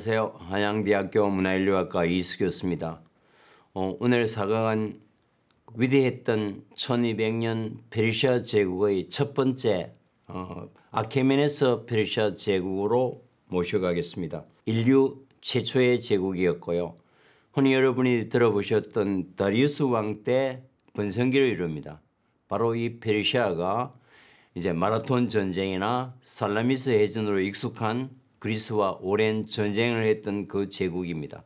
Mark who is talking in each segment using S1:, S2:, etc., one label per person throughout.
S1: 안녕하세요. 한양대학교 문화인류학과 이수교수입니다. 어, 오늘 사강은 위대했던 1200년 페르시아 제국의 첫 번째 어, 아케메네스 페르시아 제국으로 모셔가겠습니다. 인류 최초의 제국이었고요. 흔히 여러분이 들어보셨던 다리우스 왕 때 번성기를 이룹니다. 바로 이 페르시아가 이제 마라톤 전쟁이나 살라미스 해전으로 익숙한 그리스와 오랜 전쟁을 했던 그 제국입니다.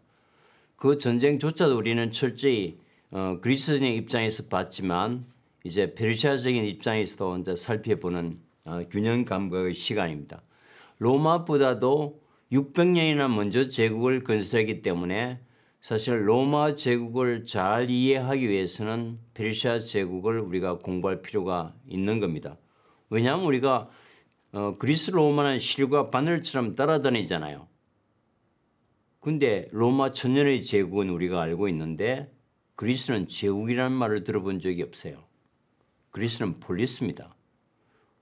S1: 그 전쟁조차도 우리는 철저히 어, 그리스의 입장에서 봤지만 이제 페르시아적인 입장에서도 이제 살펴보는 어, 균형 감각의 시간입니다. 로마보다도 600년이나 먼저 제국을 건설했기 때문에 사실 로마 제국을 잘 이해하기 위해서는 페르시아 제국을 우리가 공부할 필요가 있는 겁니다. 왜냐하면 우리가 어, 그리스 로마는 실과 바늘처럼 따라다니잖아요. 근데 로마 천년의 제국은 우리가 알고 있는데 그리스는 제국이라는 말을 들어본 적이 없어요. 그리스는 폴리스입니다.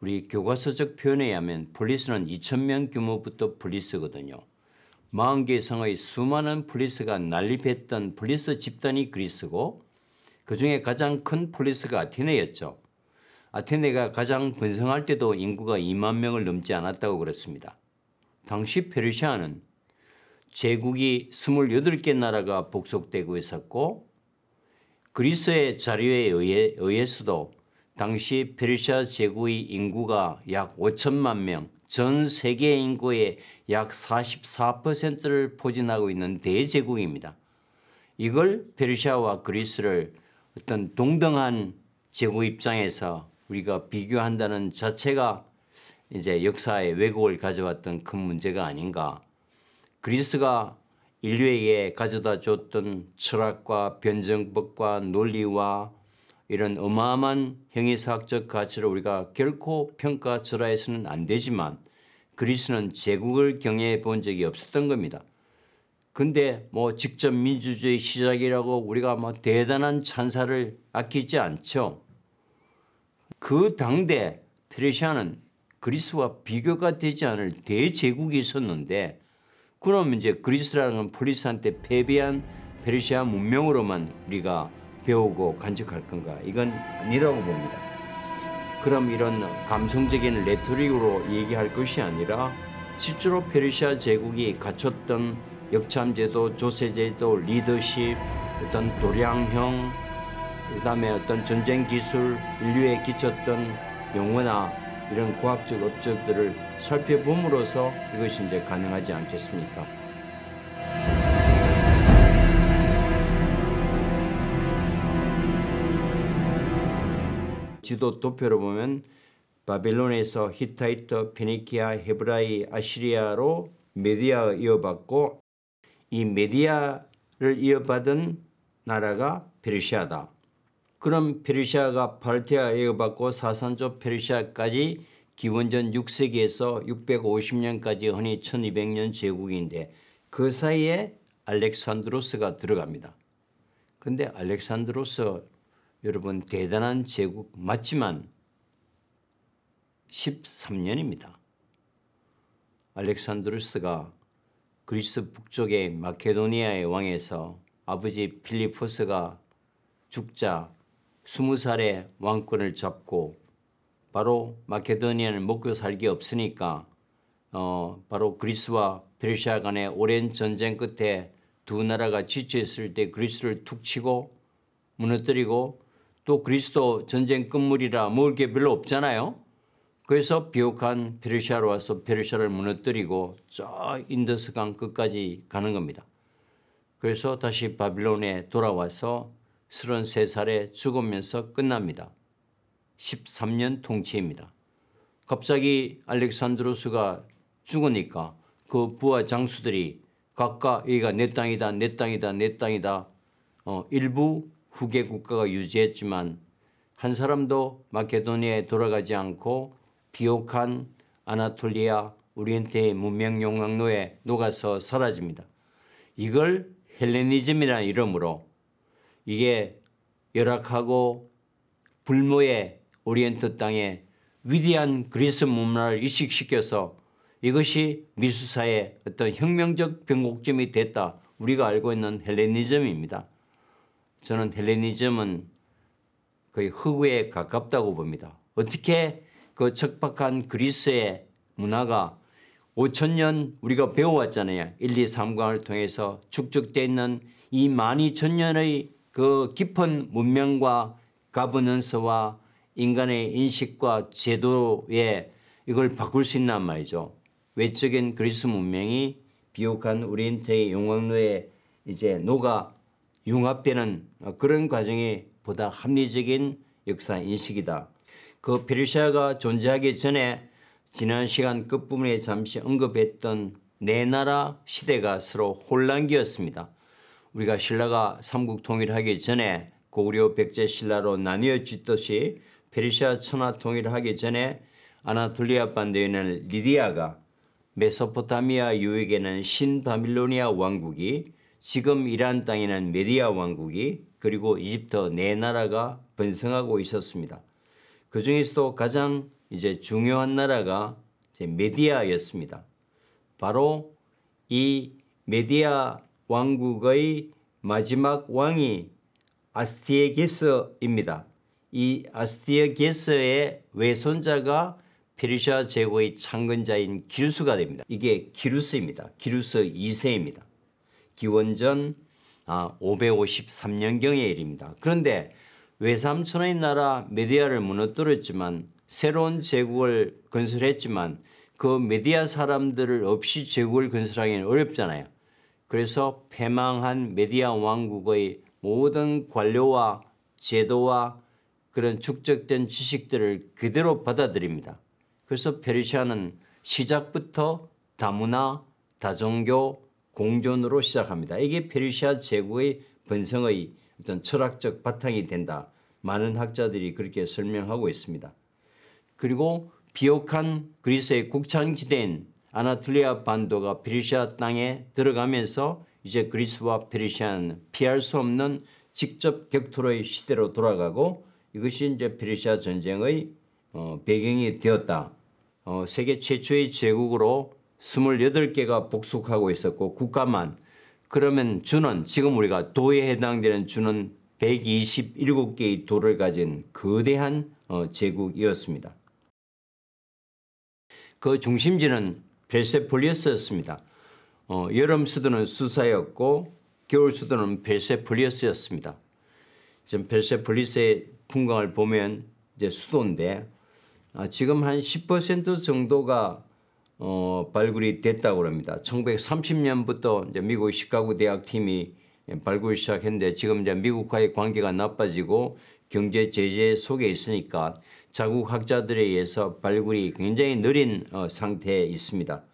S1: 우리 교과서적 표현에 의하면 폴리스는 2천명 규모부터 폴리스거든요. 40개 이의 수많은 폴리스가 난립했던 폴리스 집단이 그리스고 그중에 가장 큰 폴리스가 아테네였죠. 아테네가 가장 번성할 때도 인구가 2만 명을 넘지 않았다고 그랬습니다. 당시 페르시아는 제국이 28개 나라가 복속되고 있었고 그리스의 자료에 의해, 의해서도 당시 페르시아 제국의 인구가 약 5천만 명, 전 세계 인구의 약 44%를 포진하고 있는 대제국입니다. 이걸 페르시아와 그리스를 어떤 동등한 제국 입장에서 우리가 비교한다는 자체가 이제 역사의 왜곡을 가져왔던 큰 문제가 아닌가. 그리스가 인류에게 가져다 줬던 철학과 변증법과 논리와 이런 어마어마한 형이사학적 가치를 우리가 결코 평가절하해서는 안 되지만 그리스는 제국을 경외해 본 적이 없었던 겁니다. 근데 뭐 직접 민주주의 시작이라고 우리가 뭐 대단한 찬사를 아끼지 않죠. 그 당대 페르시아는 그리스와 비교가 되지 않을 대제국이 있었는데 그럼 이제 그리스라는 건 폴리스한테 패배한 페르시아 문명으로만 우리가 배우고 간직할 건가 이건 아니라고 봅니다. 그럼 이런 감성적인 레토릭으로 얘기할 것이 아니라 실제로 페르시아 제국이 갖췄던 역참제도, 조세제도, 리더십, 어떤 도량형 그다음에 어떤 전쟁 기술 인류에 끼쳤던 용어나 이런 과학적 업적들을 살펴봄으로써 이것이 이제 가능하지 않겠습니까? 지도 도표로 보면 바빌론에서 히타이트 페니키아, 헤브라이, 아시리아로 메디아가 이어받고 이 메디아를 이어받은 나라가 페르시아다. 그럼 페르시아가 발티아 에어받고 사산조 페르시아까지 기원전 6세기에서 650년까지 흔히 1200년 제국인데 그 사이에 알렉산드로스가 들어갑니다. 근데 알렉산드로스 여러분 대단한 제국 맞지만 13년입니다. 알렉산드로스가 그리스 북쪽의 마케도니아의 왕에서 아버지 필리포스가 죽자 스무 살에 왕권을 잡고 바로 마케도니아는 먹고 살 게 없으니까 어, 바로 그리스와 페르시아 간의 오랜 전쟁 끝에 두 나라가 지쳐 있을 때 그리스를 툭 치고 무너뜨리고 또 그리스도 전쟁 끝물이라 먹을 게 별로 없잖아요. 그래서 비옥한 페르시아로 와서 페르시아를 무너뜨리고 저 인더스강 끝까지 가는 겁니다. 그래서 다시 바빌론에 돌아와서 33살에 죽으면서 끝납니다. 13년 통치입니다. 갑자기 알렉산드로스가 죽으니까 그 부하 장수들이 각각 여기가 내 땅이다 내 땅이다 내 땅이다 어, 일부 후계 국가가 유지했지만 한 사람도 마케도니아에 돌아가지 않고 비옥한 아나톨리아 우리한테 문명 용광로에 녹아서 사라집니다. 이걸 헬레니즘이라는 이름으로 이게 열악하고 불모의 오리엔트 땅에 위대한 그리스 문화를 이식시켜서 이것이 미수사의 어떤 혁명적 변곡점이 됐다. 우리가 알고 있는 헬레니즘입니다. 저는 헬레니즘은 거의 흑우에 가깝다고 봅니다. 어떻게 그 척박한 그리스의 문화가 5천년 우리가 배워왔잖아요. 1, 2, 3강을 통해서 축적되 어 있는 이 12,000년의 그 깊은 문명과 가버넌스와 인간의 인식과 제도에 이걸 바꿀 수 있단 말이죠. 외적인 그리스 문명이 비옥한 우리한테의 용광로에 이제 녹아 융합되는 그런 과정이 보다 합리적인 역사 인식이다. 그 페르시아가 존재하기 전에 지난 시간 끝부분에 잠시 언급했던 네 나라 시대가 서로 혼란기였습니다. 우리가 신라가 삼국 통일하기 전에 고구려 백제 신라로 나뉘어 짓듯이 페르시아 천하 통일하기 전에 아나톨리아 반도에는 리디아가 메소포타미아 유역에는 신바밀로니아 왕국이 지금 이란 땅에는 메디아 왕국이 그리고 이집트 네 나라가 번성하고 있었습니다. 그 중에서도 가장 이제 중요한 나라가 이제 메디아였습니다. 바로 이 메디아 왕국의 마지막 왕이 아스티에게서입니다이 아스티에게스의 외손자가 페르시아 제국의 창건자인 기루스가 됩니다. 이게 기루스입니다. 기루스 2세입니다. 기원전 553년경의 아, 일입니다. 그런데 외삼촌의 나라 메디아를 무너뜨렸지만 새로운 제국을 건설했지만 그 메디아 사람들을 없이 제국을 건설하기는 어렵잖아요. 그래서 패망한 메디아 왕국의 모든 관료와 제도와 그런 축적된 지식들을 그대로 받아들입니다. 그래서 페르시아는 시작부터 다문화, 다종교, 공존으로 시작합니다. 이게 페르시아 제국의 번성의 어떤 철학적 바탕이 된다. 많은 학자들이 그렇게 설명하고 있습니다. 그리고 비옥한 그리스의 국창지대인 아나톨리아 반도가 페르시아 땅에 들어가면서 이제 그리스와 페르시아는 피할 수 없는 직접 격투로의 시대로 돌아가고 이것이 이제 페르시아 전쟁의 어, 배경이 되었다. 어, 세계 최초의 제국으로 28개가 복속하고 있었고 국가만 그러면 주는 지금 우리가 도에 해당되는 주는 127개의 도를 가진 거대한 어, 제국이었습니다. 그 중심지는 베세폴리스였습니다 어, 여름 수도는 수사였고 겨울 수도는 벨세폴리스였습니다 지금 벨세폴리스의 풍광을 보면 이제 수도인데 아, 지금 한 10% 정도가 어, 발굴이 됐다고 합니다. 1930년부터 이제 미국 시카고 대학 팀이 발굴 시작했는데 지금 이제 미국과의 관계가 나빠지고 경제 제재 속에 있으니까 자국 학자들에 의해서 발굴이 굉장히 느린 어, 상태에 있습니다.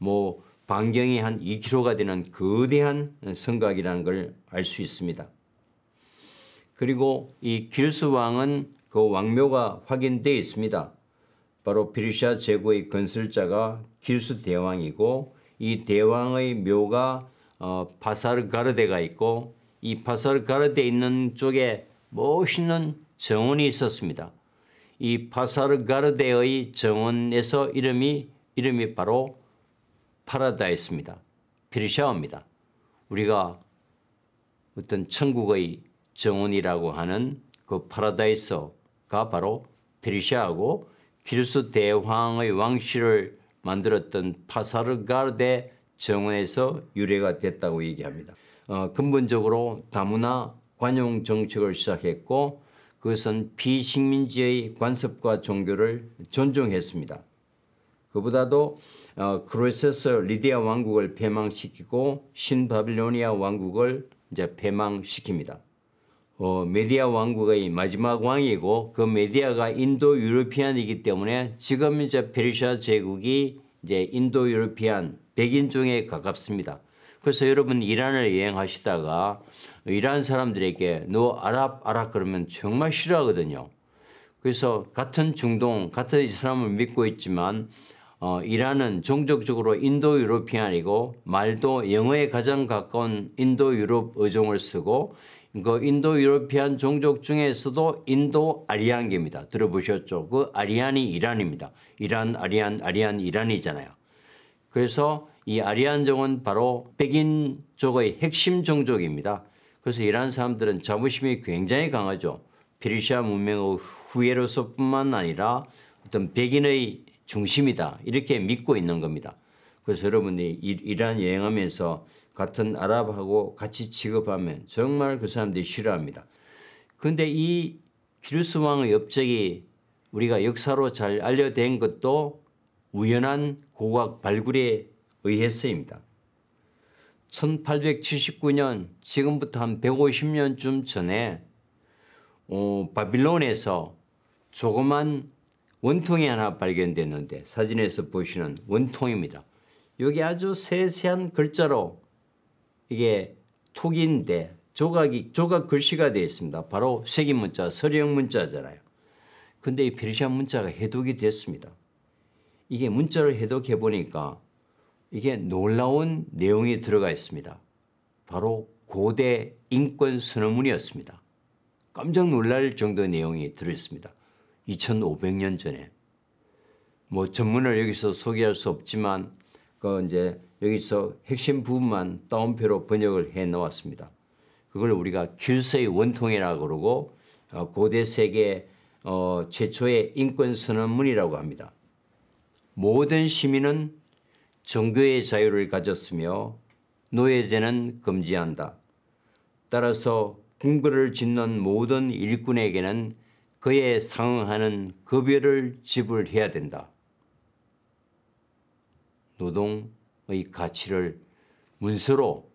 S1: 뭐 반경이 한 2km가 되는 거대한 성곽이라는 걸 알 수 있습니다. 그리고 이 길수왕은 그 왕묘가 확인되어 있습니다. 바로 비르시아 제국의 건설자가 길수 대왕이고 이 대왕의 묘가 어, 파사르가르데가 있고 이 파사르가르데 있는 쪽에 멋있는 정원이 있었습니다. 이 파사르가르데의 정원에서 이름이 이름이 바로 파라다이스입니다. 피르샤입니다 우리가 어떤 천국의 정원이라고 하는 그 파라다이스가 바로 피르시아고 기르스 대황의 왕실을 만들었던 파사르가르데 정원에서 유래가 됐다고 얘기합니다. 어, 근본적으로 다문화 관용 정책을 시작했고 그것은 비식민지의 관습과 종교를 존중했습니다. 그보다도 어, 그로에서 리디아 왕국을 패망시키고 신바빌로니아 왕국을 이제 패망시킵니다. 어, 메디아 왕국의 마지막 왕이고 그 메디아가 인도 유로피안이기 때문에 지금 이제 페르시아 제국이 이제 인도 유로피안 백인종에 가깝습니다. 그래서 여러분 이란을 여행하시다가 이란 사람들에게 너 아랍 아랍 그러면 정말 싫어하거든요. 그래서 같은 중동 같은 이슬람을 믿고 있지만 어, 이란은 종족적으로 인도 유로피안이고 말도 영어에 가장 가까운 인도 유럽 어종을 쓰고 그 인도 유로피안 종족 중에서도 인도 아리안계입니다. 들어보셨죠? 그 아리안이 이란입니다. 이란, 아리안, 아리안, 이란이잖아요. 그래서 이 아리안종은 바로 백인족의 핵심 종족입니다. 그래서 이란 사람들은 자부심이 굉장히 강하죠. 페르시아 문명 후예로서뿐만 아니라 어떤 백인의 중심이다. 이렇게 믿고 있는 겁니다. 그래서 여러분이 이란 여행하면서 같은 아랍하고 같이 취급하면 정말 그 사람들이 싫어합니다. 그런데 이 기루스 왕의 업적이 우리가 역사로 잘 알려된 것도 우연한 고각 발굴에 의해서입니다. 1879년 지금부터 한 150년쯤 전에 어, 바빌론에서 조그만 원통이 하나 발견됐는데 사진에서 보시는 원통입니다. 여기 아주 세세한 글자로 이게 톡인데 조각이 조각 글씨가 되어 있습니다. 바로 쇠기 문자, 서령 문자잖아요. 근데 이 페르시아 문자가 해독이 됐습니다. 이게 문자를 해독해 보니까 이게 놀라운 내용이 들어가 있습니다. 바로 고대 인권 선언문이었습니다. 깜짝 놀랄 정도의 내용이 들어 있습니다. 2,500년 전에 뭐 전문을 여기서 소개할 수 없지만 그 이제 여기서 핵심 부분만 따옴표로 번역을 해 놓았습니다. 그걸 우리가 큐서의 원통이라고 그러고 어, 고대 세계 어, 최초의 인권 선언문이라고 합니다. 모든 시민은 종교의 자유를 가졌으며 노예제는 금지한다. 따라서 궁궐을 짓는 모든 일꾼에게는 그에 상응하는 급여를 지불해야 된다. 노동의 가치를 문서로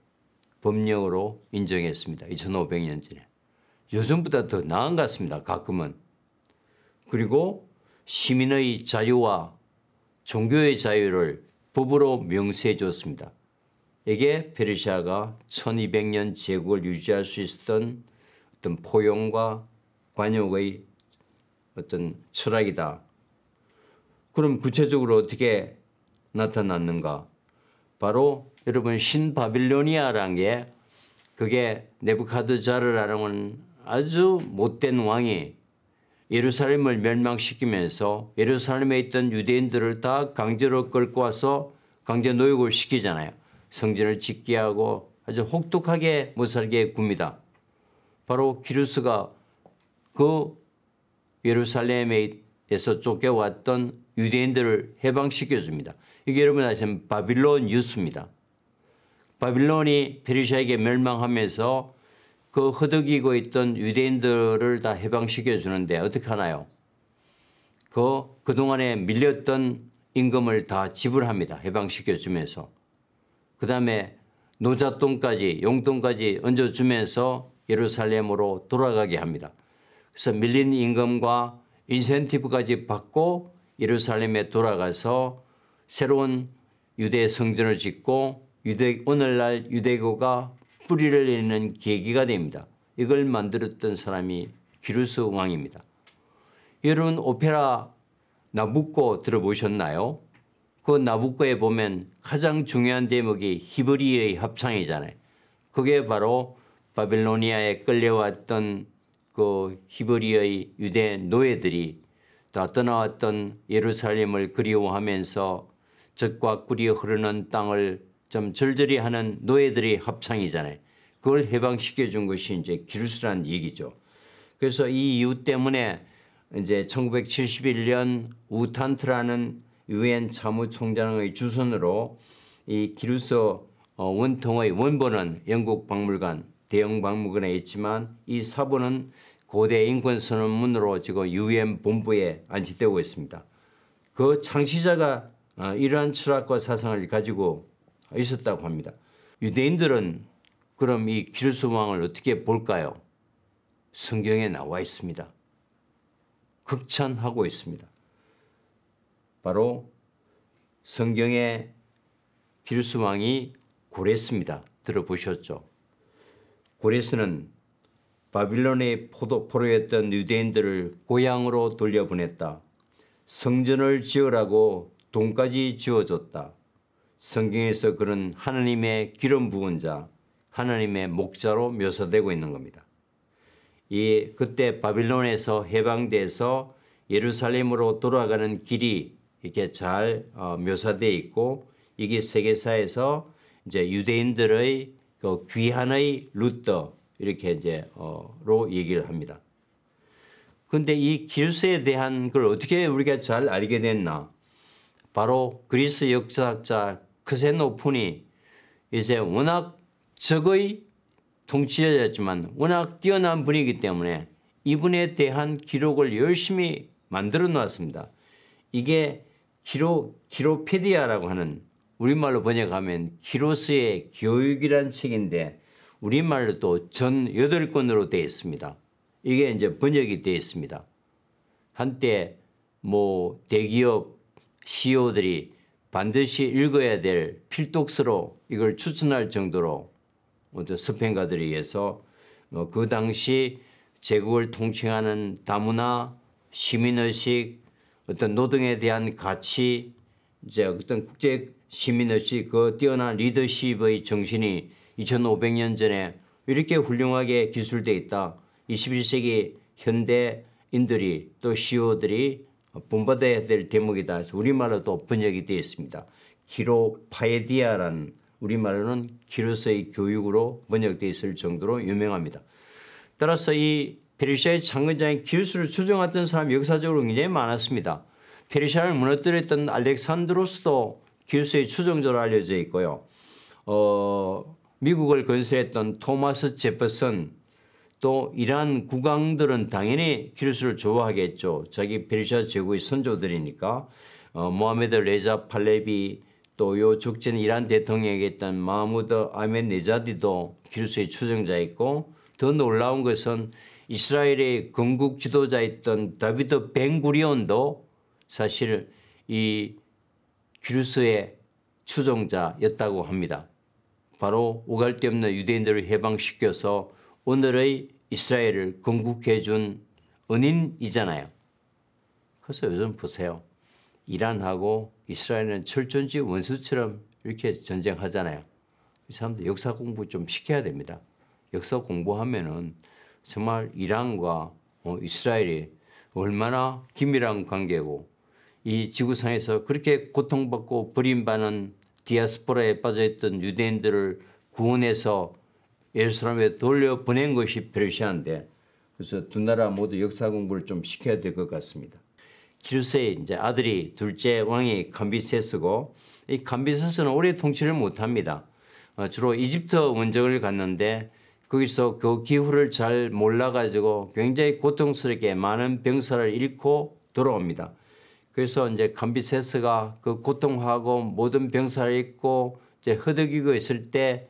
S1: 법령으로 인정했습니다. 2500년 전에. 요즘보다 더 나은 것 같습니다. 가끔은. 그리고 시민의 자유와 종교의 자유를 법으로 명세해 줬습니다. 이게 페르시아가 1200년 제국을 유지할 수 있었던 어떤 포용과 관용의 어떤 철학이다. 그럼 구체적으로 어떻게 나타났는가? 바로 여러분 신바빌로니아라는 게 그게 네부카드자르라는 아주 못된 왕이 예루살렘을 멸망시키면서 예루살렘에 있던 유대인들을 다 강제로 끌고 와서 강제 노역을 시키잖아요. 성전을 짓게 하고 아주 혹독하게 못살게 굽니다. 바로 기루스가 그 예루살렘에서 쫓겨왔던 유대인들을 해방시켜 줍니다. 이게 여러분 아시는 바빌론 뉴스입니다. 바빌론이 페르시아에게 멸망하면서 그 허덕이고 있던 유대인들을 다 해방시켜 주는데 어떻게 하나요? 그 그동안에 밀렸던 임금을 다 지불합니다. 해방시켜 주면서. 그 다음에 노잣돈까지 용돈까지 얹어주면서 예루살렘으로 돌아가게 합니다. 그래서 밀린 임금과 인센티브까지 받고 예루살렘에 돌아가서 새로운 유대 성전을 짓고 유대 오늘날 유대교가 뿌리를 내리는 계기가 됩니다. 이걸 만들었던 사람이 기루스 왕입니다. 여러분 오페라 나부코 들어보셨나요? 그 나부코에 보면 가장 중요한 대목이 히브리의 협상이잖아요 그게 바로 바빌로니아에 끌려왔던 그 히브리의 유대 노예들이 다 떠나왔던 예루살렘을 그리워하면서 적과 꿀이 흐르는 땅을 좀 절절히 하는 노예들의 합창이잖아요. 그걸 해방시켜 준 것이 이제 기루스란 얘기죠. 그래서 이 이유 때문에 이제 1971년 우탄트라는 유엔 사무총장의 주선으로 이 기루스 어, 원통의 원본은 영국 박물관 대형 박물관에 있지만 이서본은 고대 인권선언문으로 지금 유엔 본부에 안치되고 있습니다. 그 창시자가 어, 이러한 철학과 사상을 가지고 있었다고 합니다. 유대인들은 그럼 이 기르스 왕을 어떻게 볼까요? 성경에 나와 있습니다. 극찬하고 있습니다. 바로 성경에 기르스 왕이 고랬습니다. 들어보셨죠? 고레스는 바빌론의 포로였던 도포 유대인들을 고향으로 돌려보냈다. 성전을 지으라고 돈까지 지어줬다. 성경에서 그는 하나님의 기름 부은 자, 하나님의 목자로 묘사되고 있는 겁니다. 이 그때 바빌론에서 해방돼서 예루살렘으로 돌아가는 길이 이렇게 잘 어, 묘사되어 있고 이게 세계사에서 이제 유대인들의 또 그 귀한의 루터 이렇게 이제 어로 얘기를 합니다. 근데 이 길수에 대한 걸 어떻게 우리가 잘 알게 됐나? 바로 그리스 역사학자 크세노폰이 이제 워낙 적의 통치자였지만 워낙 뛰어난 분이기 때문에 이분에 대한 기록을 열심히 만들어 놓았습니다. 이게 기로, 기로페디아라고 하는 우리말로 번역하면 키로스의 교육이란 책인데 우리말로 또 전 8권으로 되어 있습니다. 이게 이제 번역이 되어 있습니다. 한때 뭐 대기업 CEO들이 반드시 읽어야 될 필독서로 이걸 추천할 정도로 어떤 스팸가들에 의해서 뭐 그 당시 제국을 통칭하는 다문화, 시민의식, 어떤 노동에 대한 가치, 이제 어떤 국제 시민의 식그 뛰어난 리더십의 정신이 2500년 전에 이렇게 훌륭하게 기술되어 있다. 21세기 현대인들이 또 CEO들이 본받아야 될 대목이다 해서 우리말로 도 번역이 되어 있습니다. 기로파에디아라는 우리말로는 기로서의 교육으로 번역되어 있을 정도로 유명합니다. 따라서 이 페르시아의 창건자인 기우스를 추종했던 사람이 역사적으로 굉장히 많았습니다. 페르시아를 무너뜨렸던 알렉산드로스도 길수의 추정조로 알려져 있고요. 어, 미국을 건설했던 토마스 제퍼슨 또이러 국왕들은 당연히 길수를 좋아하겠죠. 자기 베르시아 제국의 선조들이니까 어, 모하메드 레자 팔레비 또요 죽진 이란 대통령에게 있던 마무드 아멘네자디도 길수의 추정자였고 더 놀라운 것은 이스라엘의 건국 지도자였던 다비드 벵구리온도 사실 이 기루스의 추종자였다고 합니다. 바로 오갈데 없는 유대인들을 해방시켜서 오늘의 이스라엘을 건국해 준 은인이잖아요. 그래서 요즘 보세요. 이란하고 이스라엘은 철전지 원수처럼 이렇게 전쟁하잖아요. 이 사람들 역사 공부 좀 시켜야 됩니다. 역사 공부하면은 정말 이란과 어, 이스라엘이 얼마나 긴밀한 관계고 이 지구상에서 그렇게 고통받고 버림받는 디아스포라에 빠져있던 유대인들을 구원해서 예루살렘에 돌려보낸 것이 페르시한데 그래서 두 나라 모두 역사 공부를 좀 시켜야 될 것 같습니다. 키루세의 이제 아들이 둘째 왕이 감비세스고 이 감비세스는 오래 통치를 못합니다. 어, 주로 이집트 원정을 갔는데 거기서 그 기후를 잘 몰라가지고 굉장히 고통스럽게 많은 병사를 잃고 돌아옵니다. 그래서 이제 감비세스가 그 고통하고 모든 병사를 입고 이제 허덕이고 있을 때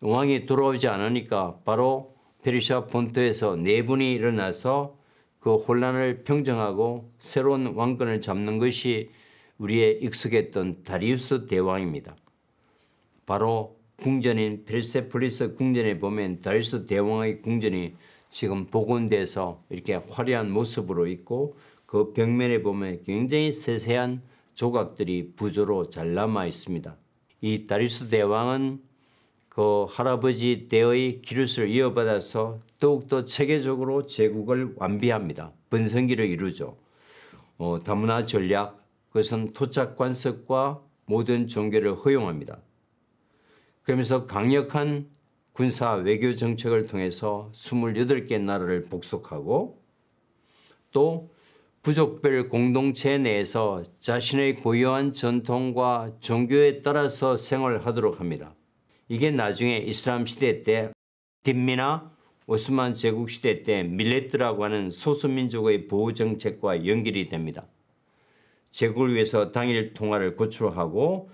S1: 왕이 들어오지 않으니까 바로 페르시아 본토에서 내분이 네 일어나서 그 혼란을 평정하고 새로운 왕권을 잡는 것이 우리의 익숙했던 다리우스 대왕입니다. 바로 궁전인 페르세폴리스 궁전에 보면 다리우스 대왕의 궁전이 지금 복원돼서 이렇게 화려한 모습으로 있고 그 벽면에 보면 굉장히 세세한 조각들이 부조로 잘 남아 있습니다. 이다리우 대왕은 그 할아버지 대의 기술을 이어받아서 더욱더 체계적으로 제국을 완비합니다. 번성기를 이루죠. 어, 다문화 전략, 그것은 토착 관습과 모든 종교를 허용합니다. 그러면서 강력한 군사 외교 정책을 통해서 28개 나라를 복속하고 또 부족별 공동체 내에서 자신의 고유한 전통과 종교에 따라서 생활하도록 합니다. 이게 나중에 이슬람 시대 때 딘미나 오스만 제국 시대 때 밀레트라고 하는 소수민족의 보호 정책과 연결이 됩니다. 제국을 위해서 당일 통화를 고출하고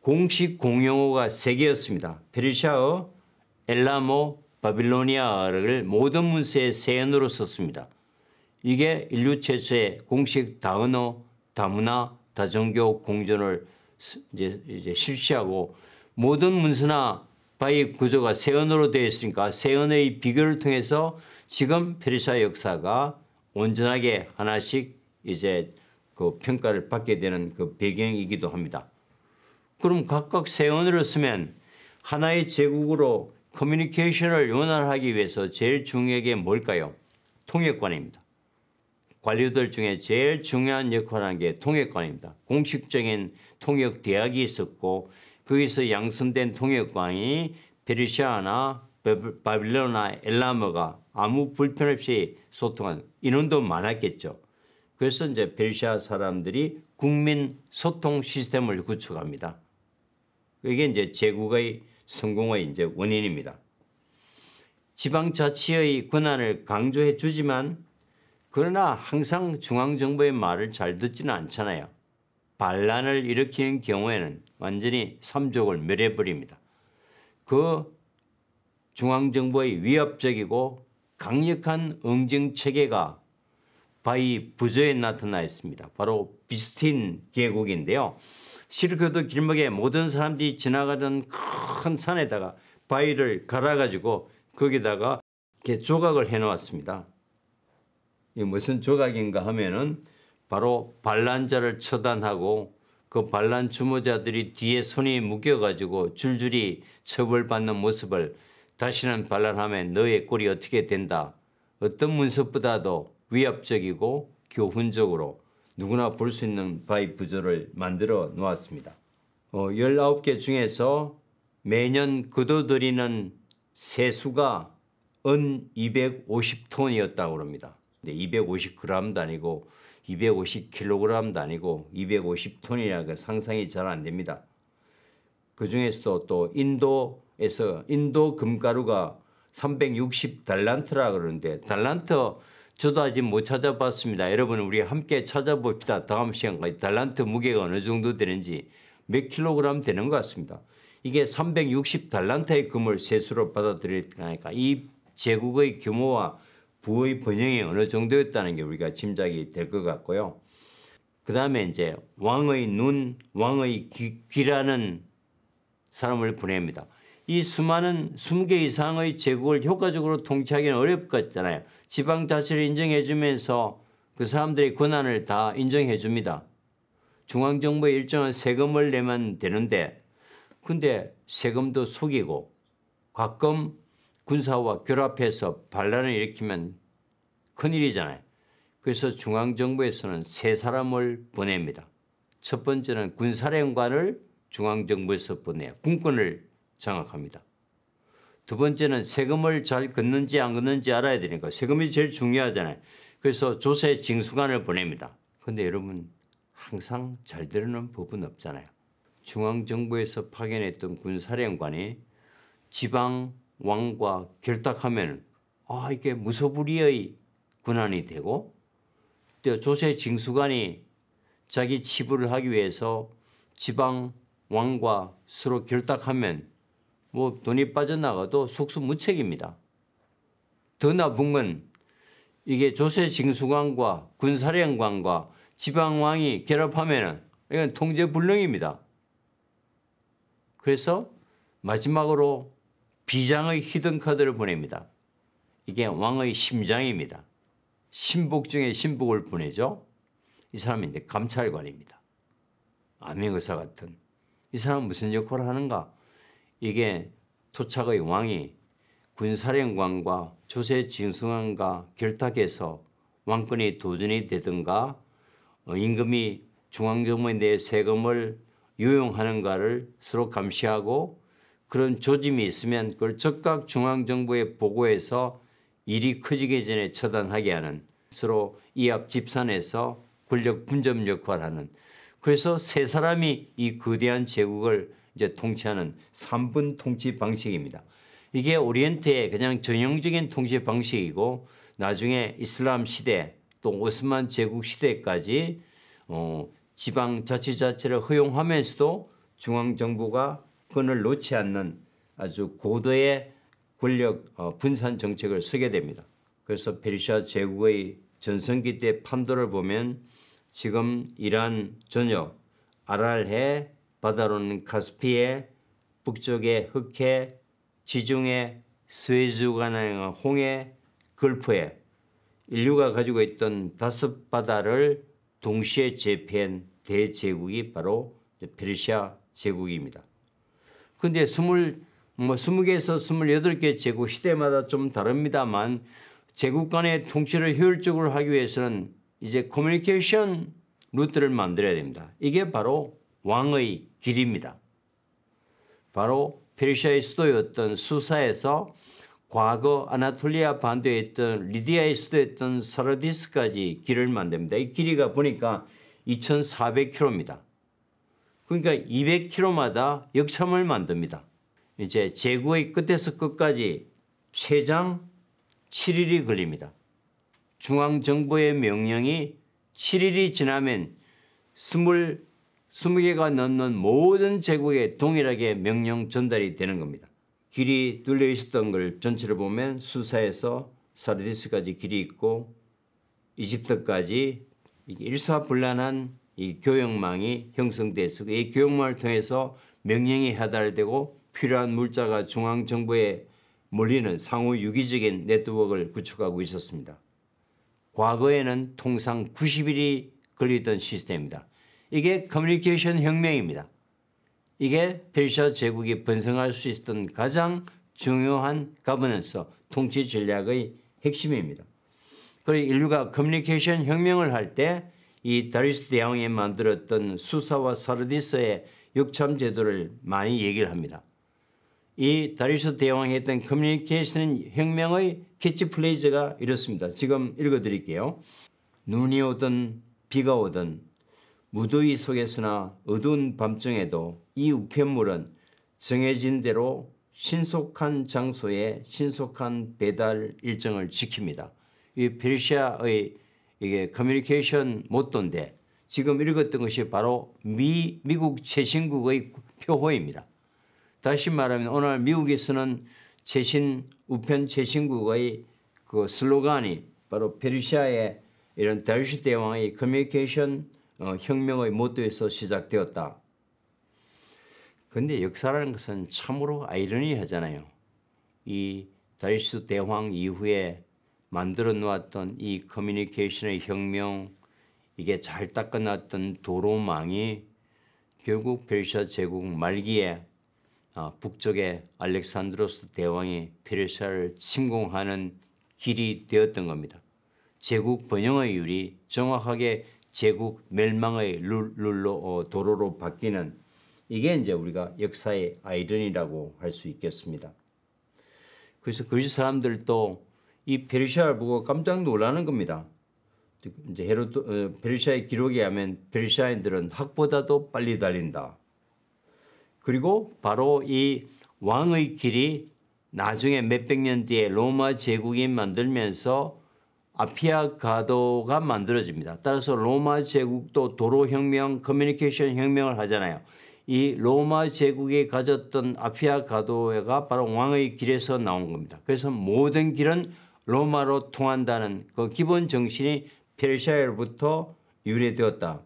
S1: 공식 공용어가 세 개였습니다. 페르시아어, 엘라모, 바빌로니아어를 모든 문서에 세 연으로 썼습니다. 이게 인류 최초의 공식 다은어 다문화, 다종교 공존을 이제, 이제 실시하고 모든 문서나 바의 구조가 세언어로 되어 있으니까 세언의 비교를 통해서 지금 페르시아 역사가 온전하게 하나씩 이제 그 평가를 받게 되는 그 배경이기도 합니다. 그럼 각각 세언어를 쓰면 하나의 제국으로 커뮤니케이션을 연활하기 위해서 제일 중요하게 뭘까요? 통역관입니다. 관료들 중에 제일 중요한 역할을 한 게 통역관입니다. 공식적인 통역 대학이 있었고 거기서 양성된 통역관이 베르시아나 바빌로나 엘라머가 아무 불편 없이 소통한 인원도 많았겠죠. 그래서 이제 베르시아 사람들이 국민 소통 시스템을 구축합니다. 이게 이제 제국의 성공의 이제 원인입니다. 지방자치의 권한을 강조해 주지만 그러나 항상 중앙정부의 말을 잘 듣지는 않잖아요. 반란을 일으키는 경우에는 완전히 삼족을 멸해버립니다. 그 중앙정부의 위협적이고 강력한 응징체계가 바이 부저에 나타나 있습니다. 바로 비스틴 계곡인데요. 시르크도 길목에 모든 사람들이 지나가던 큰 산에다가 바위를 갈아가지고 거기다가 이렇게 조각을 해놓았습니다. 이게 무슨 조각인가 하면은 바로 반란자를 처단하고 그 반란 주모자들이 뒤에 손이 묶여가지고 줄줄이 처벌받는 모습을 다시는 반란하면 너의 꼴이 어떻게 된다. 어떤 문서보다도 위압적이고 교훈적으로 누구나 볼 수 있는 바이 부조를 만들어 놓았습니다. 어, 19개 중에서 매년 거둬들이는 세수가 은 250톤이었다고 합니다. 근 250g도 아니고 250kg도 아니고 250톤이라는 상상이 잘 안 됩니다. 그 중에서도 또 인도에서 인도 금가루가 360 달란트라 그러는데 달란트 저도 아직 못 찾아봤습니다. 여러분 우리 함께 찾아봅시다. 다음 시간까지 달란트 무게가 어느 정도 되는지 몇 킬로그램 되는 것 같습니다. 이게 360 달란트의 금을 세수로 받아들일테니까이 제국의 규모와 부의 번영이 어느 정도였다는 게 우리가 짐작이 될 것 같고요. 그 다음에 이제 왕의 눈, 왕의 귀, 귀라는 사람을 보냅니다. 이 수많은 20개 이상의 제국을 효과적으로 통치하기는 어렵겠잖아요. 지방 자치를 인정해주면서 그 사람들의 권한을 다 인정해줍니다. 중앙정부에 일정한 세금을 내면 되는데 근데 세금도 속이고 가끔 군사와 결합해서 반란을 일으키면 큰일이잖아요. 그래서 중앙정부에서는 세 사람을 보냅니다. 첫 번째는 군사령관을 중앙정부에서 보내요. 군권을 장악합니다. 두 번째는 세금을 잘 걷는지 안 걷는지 알아야 되니까 세금이 제일 중요하잖아요. 그래서 조세 징수관을 보냅니다. 근데 여러분 항상 잘들으는 법은 없잖아요. 중앙정부에서 파견했던 군사령관이 지방 왕과 결탁하면 아 이게 무소불위의 군환이 되고 또 조세 징수관이 자기 치부를 하기 위해서 지방 왕과 서로 결탁하면 뭐 돈이 빠져나가도 속수무책입니다. 더 나쁜 건 이게 조세 징수관과 군사령관과 지방왕이 결합하면 은 이건 통제불능입니다. 그래서 마지막으로 비장의 히든카드를 보냅니다. 이게 왕의 심장입니다. 신복 중에 신복을 보내죠. 이 사람이 이제 감찰관입니다. 암행의사 같은. 이 사람은 무슨 역할을 하는가? 이게 토착의 왕이 군사령관과 조세 진승왕과 결탁해서 왕권이 도전이 되든가 어, 임금이 중앙정부에 대 세금을 유용하는가를 서로 감시하고 그런 조짐이 있으면 그걸 적각 중앙정부에 보고해서 일이 커지기 전에 처단하게 하는 서로 이합 집산에서 권력 분점 역할하는 그래서 세 사람이 이 거대한 제국을 이제 통치하는 3분 통치 방식입니다. 이게 오리엔트의 그냥 전형적인 통치 방식이고 나중에 이슬람 시대 또 오스만 제국 시대까지 어, 지방 자치자체를 허용하면서도 중앙정부가 주권을 놓지 않는 아주 고도의 권력 어, 분산 정책을 쓰게 됩니다. 그래서 페르시아 제국의 전성기 때 판도를 보면 지금 이란 전역, 아랄해, 바다로는 카스피해, 북쪽의 흑해, 지중해, 스웨즈간의 홍해, 걸프해 인류가 가지고 있던 다섯 바다를 동시에 제패한 대제국이 바로 페르시아 제국입니다. 근데 스물 뭐 스무 개에서 스물여덟 개 제국 시대마다 좀 다릅니다만 제국 간의 통치를 효율적으로 하기 위해서는 이제 커뮤니케이션 루트를 만들어야 됩니다. 이게 바로 왕의 길입니다. 바로 페르시아의 수도였던 수사에서 과거 아나톨리아 반도에 있던 리디아의 수도였던 사르디스까지 길을 만듭니다. 이 길이가 보니까 2,400km입니다. 그러니까 200km마다 역참을 만듭니다. 이제 제구의 끝에서 끝까지 최장 7일이 걸립니다. 중앙정부의 명령이 7일이 지나면 20, 20개가 넘는 모든 제국에 동일하게 명령 전달이 되는 겁니다. 길이 뚫려 있었던 걸 전체를 보면 수사에서 사르디스까지 길이 있고 이집트까지 일사불란한 이 교역망이 형성됐었고 이 교역망을 통해서 명령이 해달되고 필요한 물자가 중앙정부에 몰리는 상호 유기적인 네트워크를 구축하고 있었습니다. 과거에는 통상 90일이 걸리던 시스템입니다. 이게 커뮤니케이션 혁명입니다. 이게 페르시아 제국이 번성할 수 있었던 가장 중요한 가버넌스, 통치 전략의 핵심입니다. 그리고 인류가 커뮤니케이션 혁명을 할때 이 다리스 대왕이 만들었던 수사와 사르디스의 역참 제도를 많이 얘기를 합니다. 이 다리스 대왕이 했던 커뮤니케이션 혁명의 캐치플레이즈가 이렇습니다. 지금 읽어드릴게요. 눈이 오든 비가 오든 무더위 속에서나 어두운 밤중에도 이 우편물은 정해진 대로 신속한 장소에 신속한 배달 일정을 지킵니다. 이 페르시아의 이게 커뮤니케이션 모토인데 지금 읽었던 것이 바로 미, 미국 최신국의 표호입니다. 다시 말하면 오늘 미국이 쓰는 최신, 우편 최신국의 그 슬로건이 바로 페르시아의 이런 다르시 대왕의 커뮤니케이션 어, 혁명의 모토에서 시작되었다. 근데 역사라는 것은 참으로 아이러니하잖아요. 이 다리수 대왕 이후에 만들어 놓았던 이 커뮤니케이션의 혁명 이게 잘 닦아놨던 도로망이 결국 페르시아 제국 말기에 어, 북쪽의 알렉산드로스 대왕이 페르시아를 침공하는 길이 되었던 겁니다. 제국 번영의 율이 정확하게 제국 멸망의 룰, 룰로 어, 도로로 바뀌는 이게 이제 우리가 역사의 아이러니라고 할 수 있겠습니다. 그래서 그리스 사람들도 이 베르시아를 보고 깜짝 놀라는 겁니다. 이제 헤로도 베르시아의 어, 기록에 하면 베르시아인들은 학보다도 빨리 달린다. 그리고 바로 이 왕의 길이 나중에 몇백 년 뒤에 로마 제국이 만들면서 아피아가도가 만들어집니다. 따라서 로마 제국도 도로 혁명, 커뮤니케이션 혁명을 하잖아요. 이 로마 제국이 가졌던 아피아가도가 바로 왕의 길에서 나온 겁니다. 그래서 모든 길은 로마로 통한다는 그 기본 정신이 페르시아로부터 유래되었다.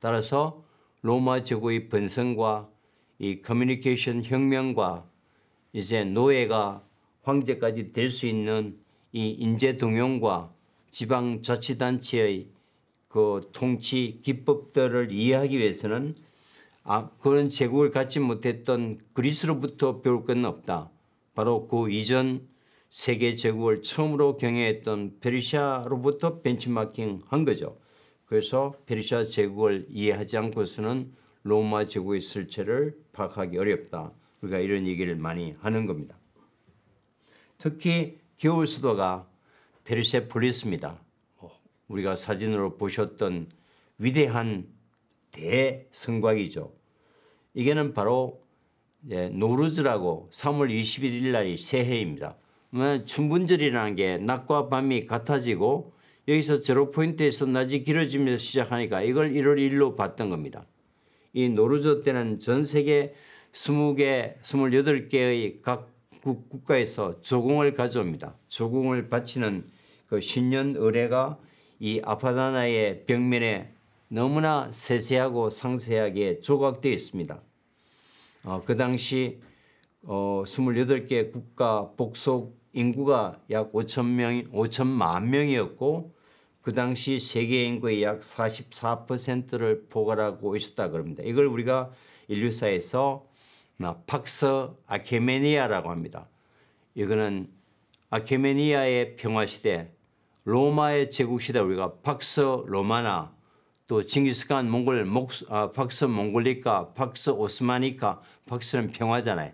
S1: 따라서 로마 제국의 번성과 이 커뮤니케이션 혁명과 이제 노예가 황제까지 될 수 있는 이 인재 동용과 지방 자치단체의 그 통치 기법들을 이해하기 위해서는 아, 그런 제국을 갖지 못했던 그리스로부터 배울 건 없다. 바로 그 이전 세계 제국을 처음으로 경영했던 페르시아로부터 벤치마킹 한 거죠. 그래서 페르시아 제국을 이해하지 않고서는 로마 제국의 실체를 파악하기 어렵다. 우리가 이런 얘기를 많이 하는 겁니다. 특히 겨울 수도가 페르세폴리스입니다. 우리가 사진으로 보셨던 위대한 대성곽이죠. 이게는 바로 예, 노루즈라고 3월 21일 날이 새해입니다. 춘분절이라는 뭐 게 낮과 밤이 같아지고 여기서 제로 포인트에서 낮이 길어지면서 시작하니까 이걸 1월 1일로 봤던 겁니다. 이 노르조 때는 전 세계 20개, 28개의 각 국가에서 조공을 가져옵니다. 조공을 바치는 그 신년 의례가 이 아파다나의 벽면에 너무나 세세하고 상세하게 조각되어 있습니다. 어, 그 당시 어, 28개 국가 복속 인구가 약 5천 명, 5천만 명이었고 그 당시 세계 인구의 약 44%를 포괄하고 있었다 그럽니다. 이걸 우리가 인류사에서 어, 팍스 아케메니아라고 합니다. 이거는 아케메니아의 평화시대, 로마의 제국시대 우리가 팍스 로마나 또 징기스칸 몽골 목, 아, 팍스 몽골리카, 팍스 오스마니카, 팍스는 평화잖아요.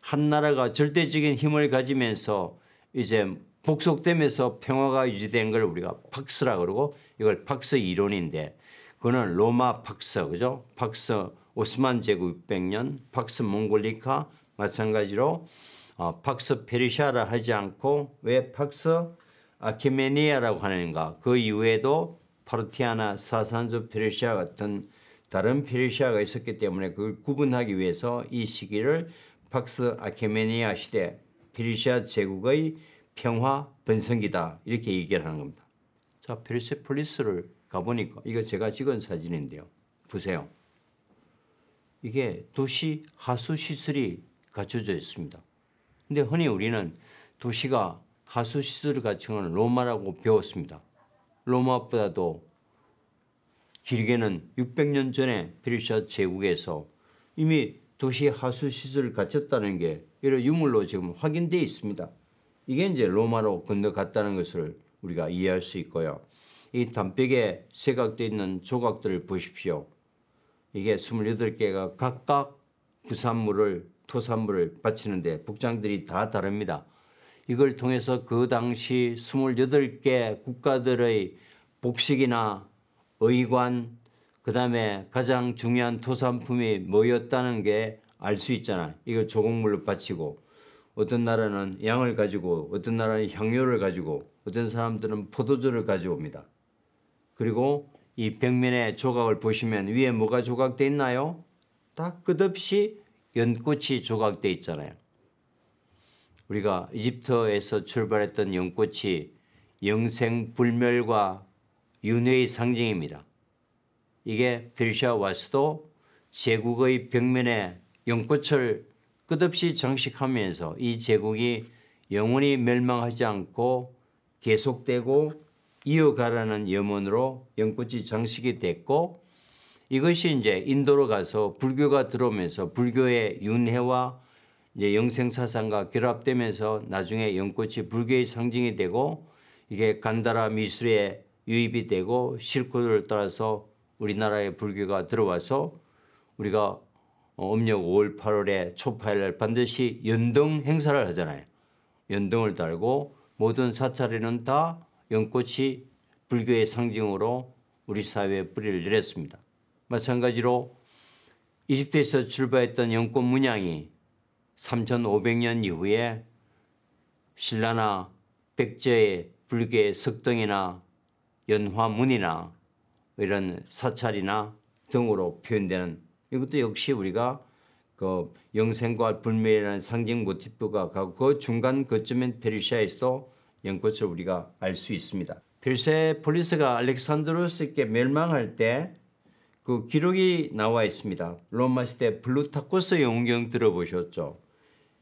S1: 한 나라가 절대적인 힘을 가지면서 이제 복속되면서 평화가 유지된 걸 우리가 박스라 그러고 이걸 박스 이론인데 그거는 로마 박스 그죠? 팍스 오스만 제국 600년, 팍스 몽골리카 마찬가지로 어, 팍스 페르시아라 하지 않고 왜 팍스 아키메니아라고 하는가? 그 이후에도 파르티아나 사산조 페르시아 같은 다른 페르시아가 있었기 때문에 그걸 구분하기 위해서 이 시기를 팍스 아키메니아 시대 페르시아 제국의 평화 번성기다 이렇게 얘기를 하는 겁니다. 자 페르세폴리스를 가보니까 이거 제가 찍은 사진인데요. 보세요. 이게 도시 하수 시설이 갖춰져 있습니다. 근데 흔히 우리는 도시가 하수 시설을 갖춘 건 로마라고 배웠습니다. 로마보다도 길게는 600년 전에 페르시아 제국에서 이미 도시 하수 시설을 갖췄다는 게 이런 유물로 지금 확인돼 있습니다. 이게 이제 로마로 건너갔다는 것을 우리가 이해할 수 있고요. 이 담벽에 세각되어 있는 조각들을 보십시오. 이게 28개가 각각 부산물을 토산물을 바치는데 북장들이 다 다릅니다. 이걸 통해서 그 당시 28개 국가들의 복식이나 의관, 그 다음에 가장 중요한 토산품이 뭐였다는 게 알 수 있잖아. 이거 조곡물로 바치고 어떤 나라는 양을 가지고 어떤 나라는 향료를 가지고 어떤 사람들은 포도주를 가져옵니다. 그리고 이 벽면의 조각을 보시면 위에 뭐가 조각돼 있나요? 딱 끝없이 연꽃이 조각돼 있잖아요. 우리가 이집트에서 출발했던 연꽃이 영생 불멸과 윤회의 상징입니다. 이게 페르시아 와스도 제국의 벽면에 연꽃을 끝없이 장식하면서 이 제국이 영원히 멸망하지 않고 계속되고 이어가라는 염원으로 연꽃이 장식이 됐고 이것이 이제 인도로 가서 불교가 들어오면서 불교의 윤회와 이제 영생 사상과 결합되면서 나중에 연꽃이 불교의 상징이 되고 이게 간다라 미술에 유입이 되고 실코를 따라서 우리나라에 불교가 들어와서 우리가 어, 음력 5월 8월에 초파일 날 반드시 연등 행사를 하잖아요. 연등을 달고 모든 사찰에는 다 연꽃이 불교의 상징으로 우리 사회에 뿌리를 내렸습니다. 마찬가지로 이집트에서 출발했던 연꽃 문양이 3500년 이후에 신라나 백제의 불교의 석등이나 연화문이나 이런 사찰이나 등으로 표현되는 이것도 역시 우리가 그 영생과 불멸이라는 상징 모티프가 가고 그 중간 거점인 페르시아에서도 연꽃을 우리가 알 수 있습니다. 페르시 폴리스가 알렉산드로스에게 멸망할 때 그 기록이 나와 있습니다. 로마 시대 블루타코스 영경 들어보셨죠?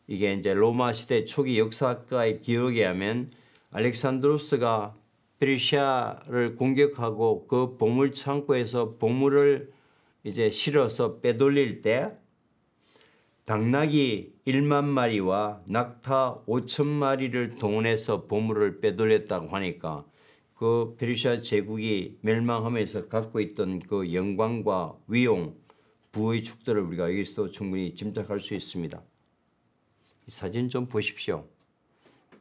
S1: 이게 이제 로마 시대 초기 역사가의 기록에 하면 알렉산드로스가 페르시아를 공격하고 그 보물 창고에서 보물을 이제 실어서 빼돌릴 때 당나귀 1만 마리와 낙타 5천 마리를 동원해서 보물을 빼돌렸다고 하니까 그 페르시아 제국이 멸망하면서 갖고 있던 그 영광과 위용, 부의 축도를 우리가 여기서도 충분히 짐작할 수 있습니다. 사진 좀 보십시오.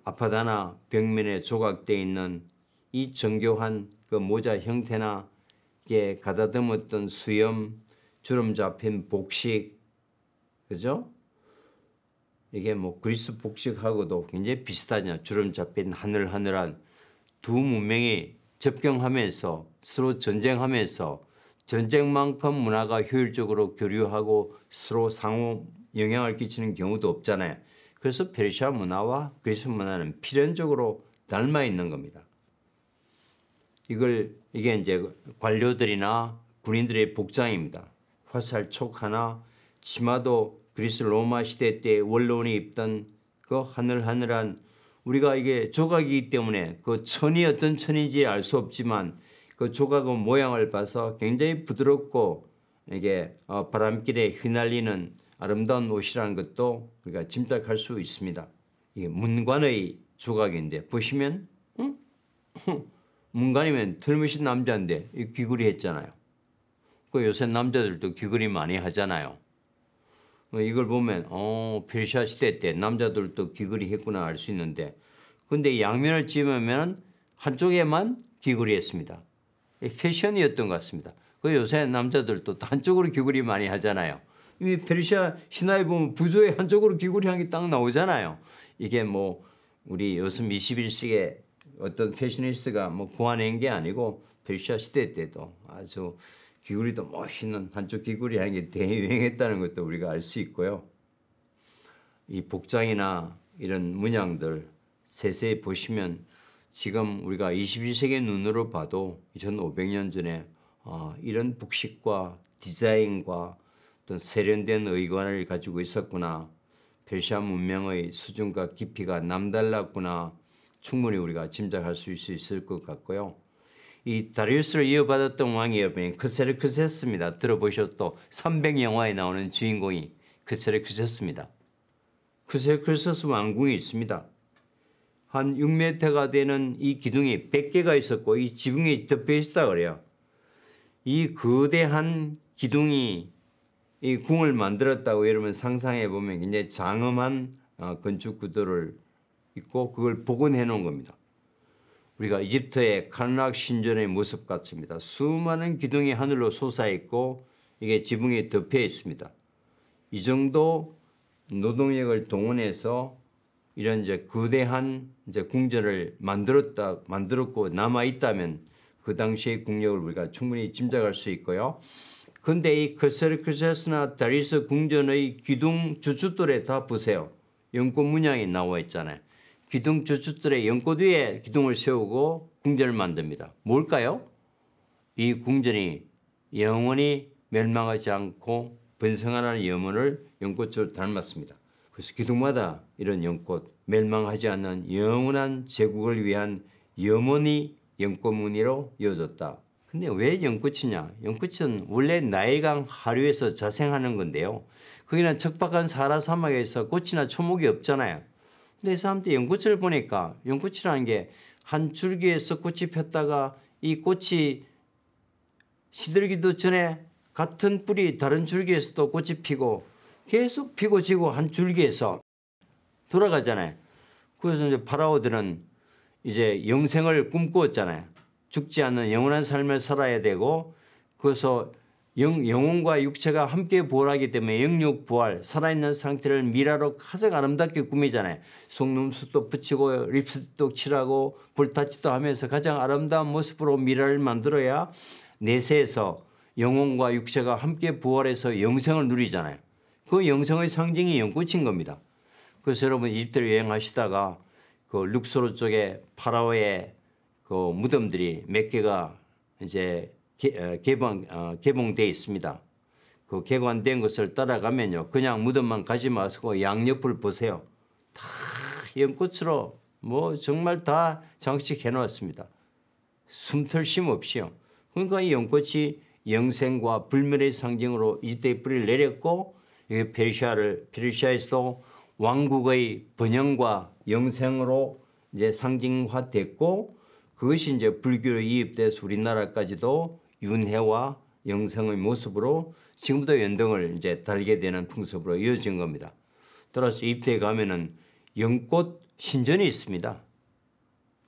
S1: 아파다나 벽면에 조각되어 있는 이 정교한 그 모자 형태나 이게 가다듬었던 수염, 주름 잡힌 복식, 그죠? 이게 뭐 그리스 복식하고도 굉장히 비슷하냐 주름 잡힌 하늘하늘한 두 문명이 접경하면서 서로 전쟁하면서 전쟁만큼 문화가 효율적으로 교류하고 서로 상호 영향을 끼치는 경우도 없잖아요. 그래서 페르시아 문화와 그리스 문화는 필연적으로 닮아 있는 겁니다. 이걸 이게 이제 관료들이나 군인들의 복장입니다. 화살 촉 하나, 치마도 그리스 로마 시대 때 원로원이 입던 그 하늘하늘한 우리가 이게 조각이기 때문에 그 천이 어떤 천인지 알 수 없지만 그 조각의 모양을 봐서 굉장히 부드럽고 이게 어, 바람길에 휘날리는 아름다운 옷이라는 것도 우리가 짐작할 수 있습니다. 이게 문관의 조각인데 보시면 응? 문간이면 틀으신 남자인데 귀걸이 했잖아요. 그 요새 남자들도 귀걸이 많이 하잖아요. 어, 이걸 보면 어 페르시아 시대 때 남자들도 귀걸이 했구나 알 수 있는데 근데 양면을 찝으면 한쪽에만 귀걸이 했습니다. 패션이었던 것 같습니다. 그 요새 남자들도 한쪽으로 귀걸이 많이 하잖아요. 이 페르시아 신화에 보면 부조의 한쪽으로 귀걸이 한 게 딱 나오잖아요. 이게 뭐 우리 요즘 21세기에 어떤 패셔니스트가 뭐 구한낸 게 아니고 페르시아 시대 때도 아주 귀구리도 멋있는 한쪽 귀구리 하는 게 대유행했다는 것도 우리가 알 수 있고요. 이 복장이나 이런 문양들 세세히 보시면 지금 우리가 21세기 눈으로 봐도 2500년 전에 어, 이런 복식과 디자인과 어떤 세련된 의관을 가지고 있었구나. 페르시아 문명의 수준과 깊이가 남달랐구나. 충분히 우리가 짐작할 수 있을 것 같고요. 이 다리우스를 이어받았던 왕의 여인 크세르크세스입니다. 들어보셨도 300영화에 나오는 주인공이 크세르크세스니다 크세르크세스 왕궁이 있습니다. 한 6m가 되는 이 기둥이 100개가 있었고 이 지붕이 덮여 있었다 그래요. 이 거대한 기둥이 이 궁을 만들었다고 여러분 상상해 보면 굉장히 장엄한 어, 건축 구도를 있고 그걸 복원해 놓은 겁니다. 우리가 이집트의 카락 신전의 모습 같습니다. 수많은 기둥이 하늘로 솟아 있고 이게 지붕에 덮여 있습니다. 이 정도 노동력을 동원해서 이런 이제 거대한 이제 궁전을 만들었다 만들었고 남아 있다면 그 당시의 국력을 우리가 충분히 짐작할 수 있고요. 근데 이 크세르크세스나 다리스 궁전의 기둥 주춧돌에 다 보세요. 연꽃 문양이 나와 있잖아요. 기둥 저춧들의 연꽃 위에 기둥을 세우고 궁전을 만듭니다. 뭘까요? 이 궁전이 영원히 멸망하지 않고 번성하는 염원을 연꽃으로 닮았습니다. 그래서 기둥마다 이런 연꽃, 멸망하지 않는 영원한 제국을 위한 염원이 연꽃 무늬로 이어졌다. 근데 왜 연꽃이냐? 연꽃은 원래 나일강 하류에서 자생하는 건데요. 거기는 척박한 사라 사막에서 꽃이나 초목이 없잖아요. 근데 이 사람들 연꽃을 보니까 연꽃이라는 게 한 줄기에서 꽃이 폈다가 이 꽃이 시들기도 전에 같은 뿌리 다른 줄기에서도 꽃이 피고 계속 피고 지고 한 줄기에서 돌아가잖아요. 그래서 이제 파라오들은 이제 영생을 꿈꾸었잖아요. 죽지 않는 영원한 삶을 살아야 되고 그래서 영, 혼과 육체가 함께 부활하기 때문에 영육 부활 살아있는 상태를 미라로 가장 아름답게 꾸미잖아요. 속눈썹도 붙이고 립스틱도 칠하고 볼타치도 하면서 가장 아름다운 모습으로 미라를 만들어야 내세에서 영혼과 육체가 함께 부활해서 영생을 누리잖아요. 그 영생의 상징이 영꽃인 겁니다. 그래서 여러분 이집트를 여행하시다가 그 룩소르 쪽에 파라오의 그 무덤들이 몇 개가 이제 개, 어, 개방, 어, 개봉돼 있습니다. 그 개관된 것을 따라가면요. 그냥 무덤만 가지 마시고 양옆을 보세요. 다 연꽃으로 뭐 정말 다 장식해 놓았습니다. 숨털 쉼 없이요. 그러니까 이 연꽃이 영생과 불멸의 상징으로 이때 뿌리를 내렸고 이 페르시아를 페르시아에서도 왕국의 번영과 영생으로 이제 상징화됐고 그것이 이제 불교로 이입돼서 우리나라까지도 윤회와 영성의 모습으로 지금부터 연등을 이제 달게 되는 풍습으로 이어진 겁니다. 따라서 입대에 가면은 연꽃 신전이 있습니다.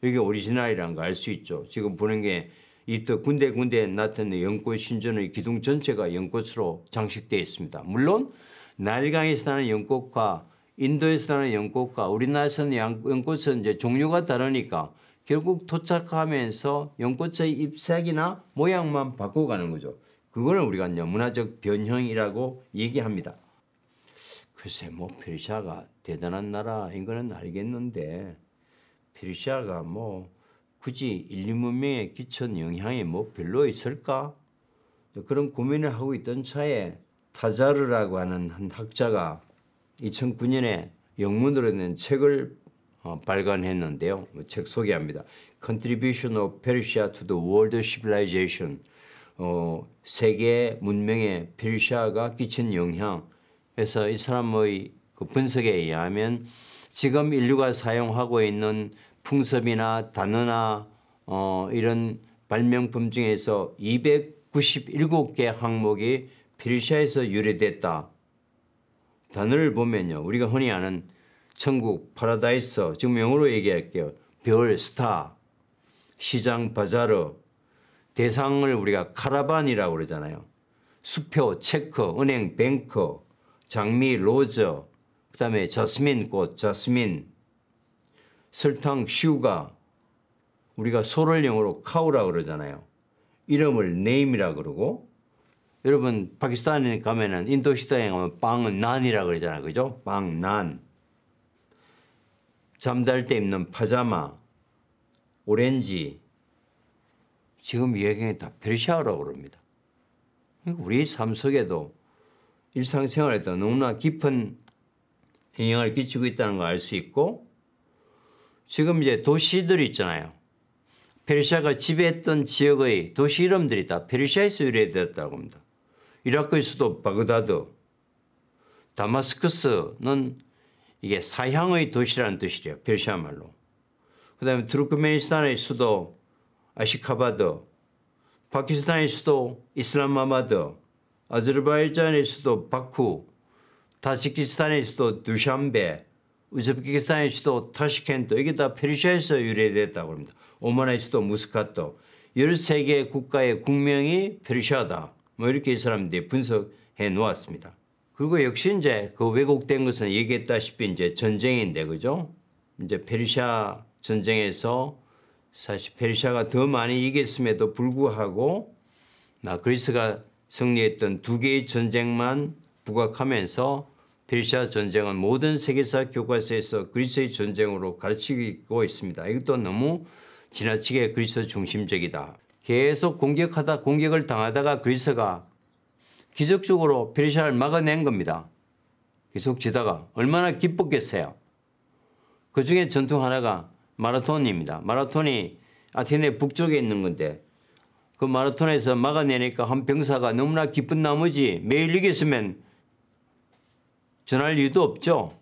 S1: 이게 오리지널이라는 걸 알 수 있죠. 지금 보는 게 입도 군데군데 나타난 연꽃 신전의 기둥 전체가 연꽃으로 장식되어 있습니다. 물론 날강에서 나는 연꽃과 인도에서 나는 연꽃과 우리나라에서는 연꽃은 이제 종류가 다르니까 결국 도착하면서 연꽃의 잎색이나 모양만 바꿔가는 거죠. 그걸 우리가 문화적 변형이라고 얘기합니다. 글쎄 뭐 페르시아가 대단한 나라인 거는 알겠는데 페르시아가 뭐 굳이 인류 문명에 끼친 영향이 뭐 별로 있을까? 그런 고민을 하고 있던 차에 타자르라고 하는 한 학자가 2009년에 영문으로 된 책을 어, 발간했는데요. 책 소개합니다. Contribution of Persia to the World Civilization. 어, 세계 문명에 페르시아가 끼친 영향에서 이 사람의 그 분석에 의하면 지금 인류가 사용하고 있는 풍습이나 단어나 어, 이런 발명품 중에서 297개 항목이 페르시아에서 유래됐다. 단어를 보면요. 우리가 흔히 아는 천국 파라다이스 지금 영어로 얘기할게요. 별 스타 시장 바자르 대상을 우리가 카라반이라고 그러잖아요. 수표 체크 은행 뱅커 장미 로저 그다음에 자스민 꽃 자스민 설탕 슈가 우리가 소를 영어로 카우라 그러잖아요. 이름을 네임이라 고 그러고 여러분 파키스탄에 가면은 인도 시당에 가면 빵은 난이라 고 그러잖아요. 그죠? 빵 난. 잠잘 때 입는 파자마, 오렌지, 지금 유행이 다페르시아라고 그럽니다. 그러니까 우리 삶 속에도 일상생활에 도 너무나 깊은 영향을 끼치고 있다는 걸 알 수 있고 지금 이제 도시들 있잖아요. 페르시아가 지배했던 지역의 도시 이름들이 다 페르시아에서 유래되었다고 합니다. 이라크의 수도 바그다드, 다마스쿠스는 이게 사향의 도시라는 뜻이래요. 페르시아말로. 그 다음에 트루크메니스탄의 수도 아시카바드, 파키스탄의 수도 이슬람마마드아 z 르바이잔의 수도 바쿠, 타지키스탄의 수도 두샴베, 우즈베키스탄의 수도 타시켄트 이게 다 페르시아에서 유래됐다고 합니다. 오만의 수도 무스카토 13개 국가의 국명이 페르시아다 뭐 이렇게 이 사람들이 분석해 놓았습니다. 그리고 역시 이제 그 왜곡된 것은 얘기했다시피 이제 전쟁인데 그죠? 이제 페르시아 전쟁에서 사실 페르시아가 더 많이 이겼음에도 불구하고 나 아, 그리스가 승리했던 두 개의 전쟁만 부각하면서 페르시아 전쟁은 모든 세계사 교과서에서 그리스의 전쟁으로 가르치고 있습니다. 이것도 너무 지나치게 그리스 중심적이다. 계속 공격하다 공격을 당하다가 그리스가 기적적으로 페르시아를 막아낸 겁니다. 계속 지다가 얼마나 기뻤겠어요. 그 중에 전투 하나가 마라톤입니다. 마라톤이 아테네 북쪽에 있는 건데 그 마라톤에서 막아내니까 한 병사가 너무나 기쁜 나머지 매일 이겼으면 전할 이유도 없죠.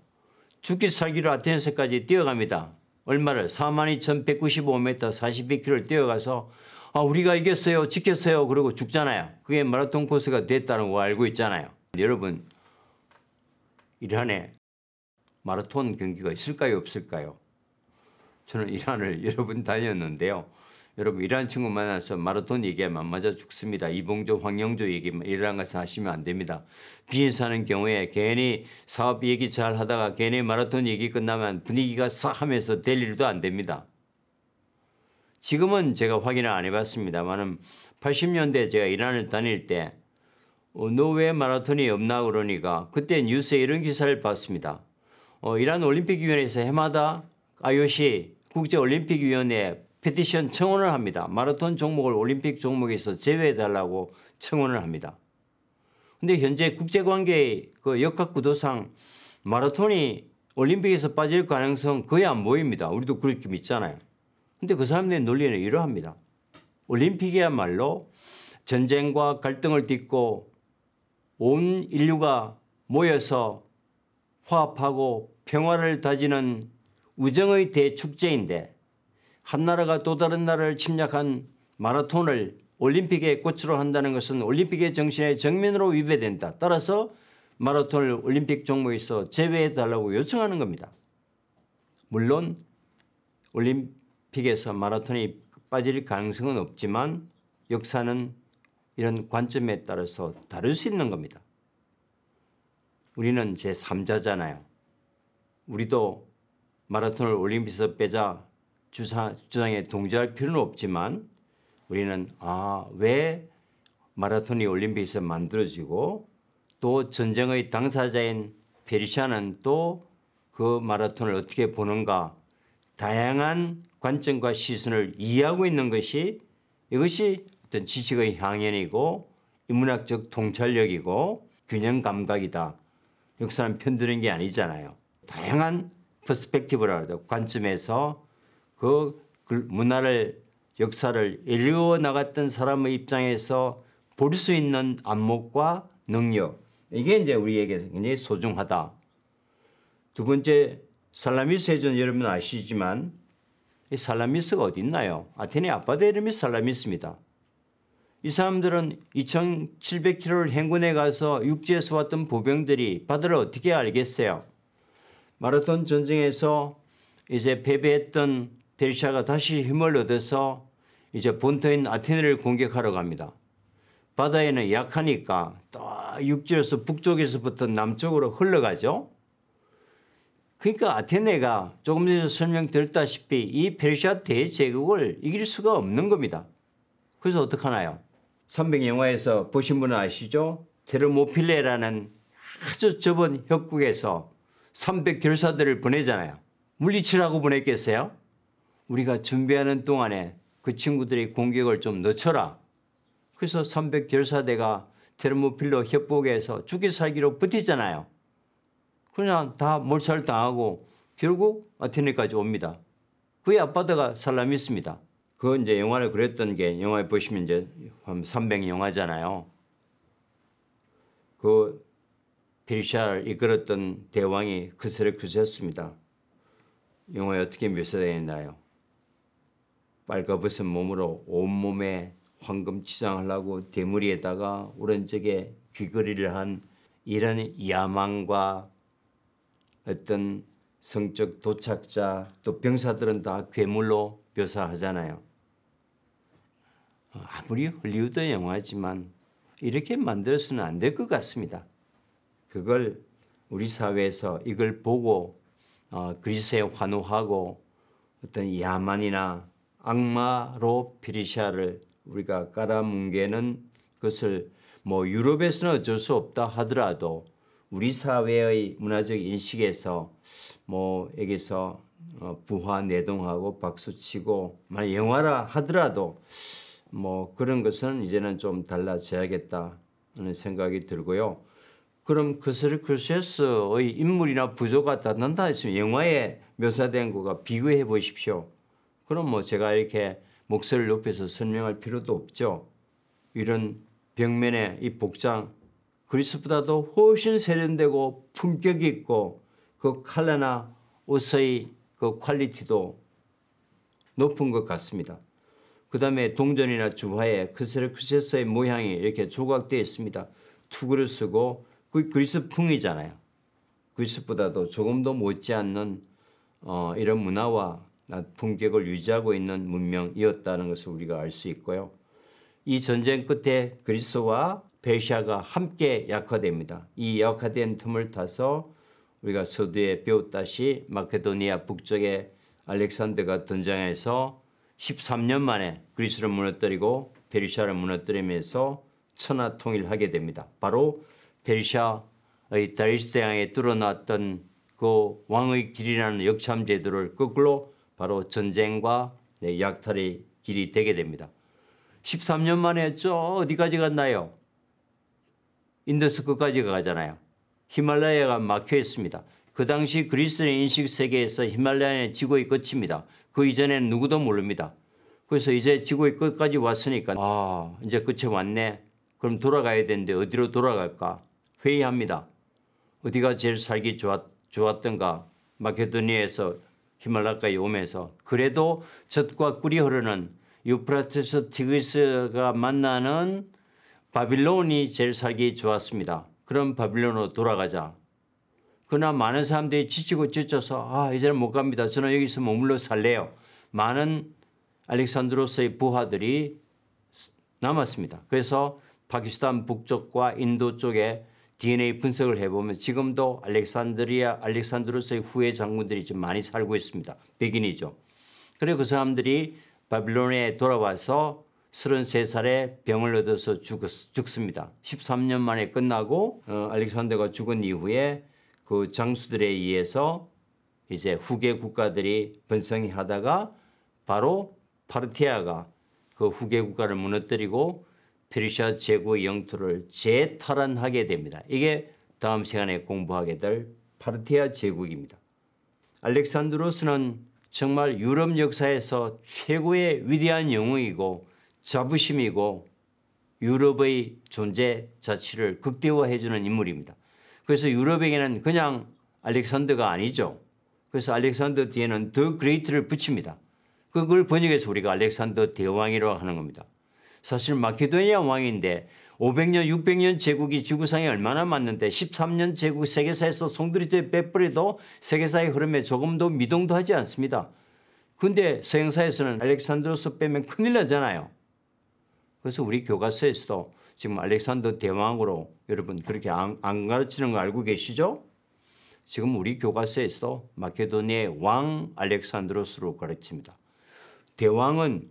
S1: 죽기 살기로 아테네스까지 뛰어갑니다. 얼마를 42,195m 42km를 뛰어가서 아, 우리가 이겼어요. 지켰어요. 그러고 죽잖아요. 그게 마라톤 코스가 됐다는 거 알고 있잖아요. 여러분, 이란에 마라톤 경기가 있을까요? 없을까요? 저는 이란을 여러 번 다녔는데요. 여러분 이란 친구 만나서 마라톤 얘기하면 맞아 죽습니다. 이봉조, 황영조 얘기 이란 가서 하시면 안 됩니다. 비인사는 경우에 괜히 사업 얘기 잘 하다가 괜히 마라톤 얘기 끝나면 분위기가 싹 하면서 될 일도 안 됩니다. 지금은 제가 확인을 안 해봤습니다만은 80년대 제가 이란을 다닐 때 어, 너왜 마라톤이 없나 그러니까 그때 뉴스에 이런 기사를 봤습니다. 어, 이란 올림픽위원회에서 해마다 IOC 국제올림픽위원회 페티션 청원을 합니다. 마라톤 종목을 올림픽 종목에서 제외해달라고 청원을 합니다. 근데 현재 국제관계의 그 역학구도상 마라톤이 올림픽에서 빠질 가능성 거의 안 보입니다. 우리도 그렇게 믿잖아요. 근데 그 사람들의 논리는 이러합니다. 올림픽이야말로 전쟁과 갈등을 딛고 온 인류가 모여서 화합하고 평화를 다지는 우정의 대축제인데 한 나라가 또 다른 나라를 침략한 마라톤을 올림픽의 꽃으로 한다는 것은 올림픽의 정신에 정면으로 위배된다. 따라서 마라톤을 올림픽 종목에서 제외해달라고 요청하는 겁니다. 물론 올림, 픽에서 마라톤이 빠질 가능성은 없지만 역사는 이런 관점에 따라서 다를 수 있는 겁니다. 우리는 제3자잖아요. 우리도 마라톤을 올림픽에서 빼자 주사, 주장에 동조할 필요는 없지만 우리는 아, 왜 마라톤이 올림픽에서 만들어지고 또 전쟁의 당사자인 페르시아는 또 그 마라톤을 어떻게 보는가 다양한 관점과 시선을 이해하고 있는 것이 이것이 어떤 지식의 향연이고 인문학적 통찰력이고 균형 감각이다. 역사는 편드는 게 아니잖아요. 다양한 퍼스펙티브라 그러 관점에서 그 문화를 역사를 일궈 나갔던 사람의 입장에서 볼 수 있는 안목과 능력 이게 이제 우리에게 굉장히 소중하다. 두 번째 살라미스 해전 여러분 아시지만 이 살라미스가 어디 있나요? 아테네 아빠도 이름이 살라미스입니다. 이 사람들은 2700km를 행군해 가서 육지에서 왔던 보병들이 바다를 어떻게 알겠어요? 마라톤 전쟁에서 이제 패배했던 페르시아가 다시 힘을 얻어서 이제 본토인 아테네를 공격하러 갑니다. 바다에는 약하니까 또 육지에서 북쪽에서부터 남쪽으로 흘러가죠. 그러니까 아테네가 조금 전에 설명드렸다시피 이 페르시아 대제국을 이길 수가 없는 겁니다. 그래서 어떡하나요? 300 영화에서 보신 분은 아시죠? 테르모필레라는 아주 좁은 협국에서 300 결사들을 보내잖아요. 물리치라고 보냈겠어요? 우리가 준비하는 동안에 그친구들이 공격을 좀 늦춰라. 그래서 300 결사대가 테르모필로 협곡에서 죽이 살기로 버티잖아요. 그냥 다 몰살당하고 결국 아테네까지 옵니다. 그의 아빠다가 살라미스입니다. 그 이제 영화를 그랬던 게 영화에 보시면 이제 한300 영화잖아요. 그 페르시아를 이끌었던 대왕이 크스레크스였습니다. 영화에 어떻게 묘사되어 나요빨가은 몸으로 온몸에 황금 치장을 하고 대머리에다가 오른쪽에 귀걸이를 한 이런 야망과 어떤 성적 도착자 또 병사들은 다 괴물로 묘사하잖아요. 어, 아무리 헐리우드 영화지만 이렇게 만들어서는 안 될 것 같습니다. 그걸 우리 사회에서 이걸 보고 어, 그리스에 환호하고 어떤 야만이나 악마로 피리샤를 우리가 깔아뭉개는 것을 뭐 유럽에서는 어쩔 수 없다 하더라도 우리 사회의 문화적 인식에서 뭐 여기서 어, 부화 내동하고 박수치고 만 영화라 하더라도 뭐 그런 것은 이제는 좀 달라져야겠다는 생각이 들고요. 그럼 그슬크세스의 그 인물이나 부조가 닿는다 했으면 영화에 묘사된 거가 비교해 보십시오. 그럼 뭐 제가 이렇게 목소리를 높여서 설명할 필요도 없죠. 이런 벽면에 이 복장 그리스보다도 훨씬 세련되고 품격 있고 그 칼라나 옷의 그 퀄리티도 높은 것 같습니다. 그 다음에 동전이나 주화에 크세르크세스의 모양이 이렇게 조각되어 있습니다. 투구를 쓰고 그 그리스풍이잖아요. 그리스보다도 조금 더 못지않는 어, 이런 문화와 품격을 유지하고 있는 문명이었다는 것을 우리가 알 수 있고요. 이 전쟁 끝에 그리스와 베르시아가 함께 약화됩니다. 이 약화된 틈을 타서 우리가 서두에 배웠다시 마케도니아 북쪽에 알렉산드가 등장해서 13년 만에 그리스를 무너뜨리고 페르시아를 무너뜨리면서 천하 통일하게 됩니다. 바로 페르시아의 다리스 대왕에 뚫어놨던 그 왕의 길이라는 역참 제도를 거꾸로 바로 전쟁과 네, 약탈의 길이 되게 됩니다. 13년 만에 저 어디까지 갔나요? 인더스 끝까지 가잖아요. 히말라야가 막혀 있습니다. 그 당시 그리스의 인식 세계에서 히말라야는 지구의 끝입니다. 그 이전에는 누구도 모릅니다. 그래서 이제 지구의 끝까지 왔으니까 아 이제 끝에 왔네. 그럼 돌아가야 되는데 어디로 돌아갈까 회의합니다. 어디가 제일 살기 좋았, 좋았던가 마케도니아에서 히말라까지 오면서 그래도 젖과 꿀이 흐르는 유프라테스 티그리스가 만나는 바빌론이 제일 살기 좋았습니다. 그럼 바빌론으로 돌아가자. 그러나 많은 사람들이 지치고 지쳐서 아 이제는 못 갑니다. 저는 여기서 머물러 살래요. 많은 알렉산드로스의 부하들이 남았습니다. 그래서 파키스탄 북쪽과 인도 쪽에 DNA 분석을 해보면 지금도 알렉산드리아 알렉산드로스의 후예 장군들이 좀 많이 살고 있습니다. 백인이죠. 그리고 그 사람들이 바빌론에 돌아와서 33살에 병을 얻어서 죽었, 죽습니다. 13년 만에 끝나고 어, 알렉산더가 죽은 이후에 그 장수들에 의해서 이제 후계 국가들이 번성히 하다가 바로 파르티아가 그 후계 국가를 무너뜨리고 페르시아 제국의 영토를 재탈환하게 됩니다. 이게 다음 시간에 공부하게 될 파르티아 제국입니다. 알렉산드로스는 정말 유럽 역사에서 최고의 위대한 영웅이고 자부심이고 유럽의 존재 자체를 극대화해주는 인물입니다. 그래서 유럽에게는 그냥 알렉산더가 아니죠. 그래서 알렉산더 뒤에는 더 그레이트를 붙입니다. 그걸 번역해서 우리가 알렉산더 대왕이라고 하는 겁니다. 사실 마케도니아 왕인데 500년, 600년 제국이 지구상에 얼마나 많는데 13년 제국 세계사에서 송두리째 빼버려도 세계사의 흐름에 조금도 미동도 하지 않습니다. 근데 서행사에서는 알렉산드로스 빼면 큰일 나잖아요. 그래서 우리 교과서에서도 지금 알렉산더 대왕으로 여러분 그렇게 안, 안 가르치는 거 알고 계시죠? 지금 우리 교과서에서도 마케도니의 왕 알렉산드로스로 가르칩니다. 대왕은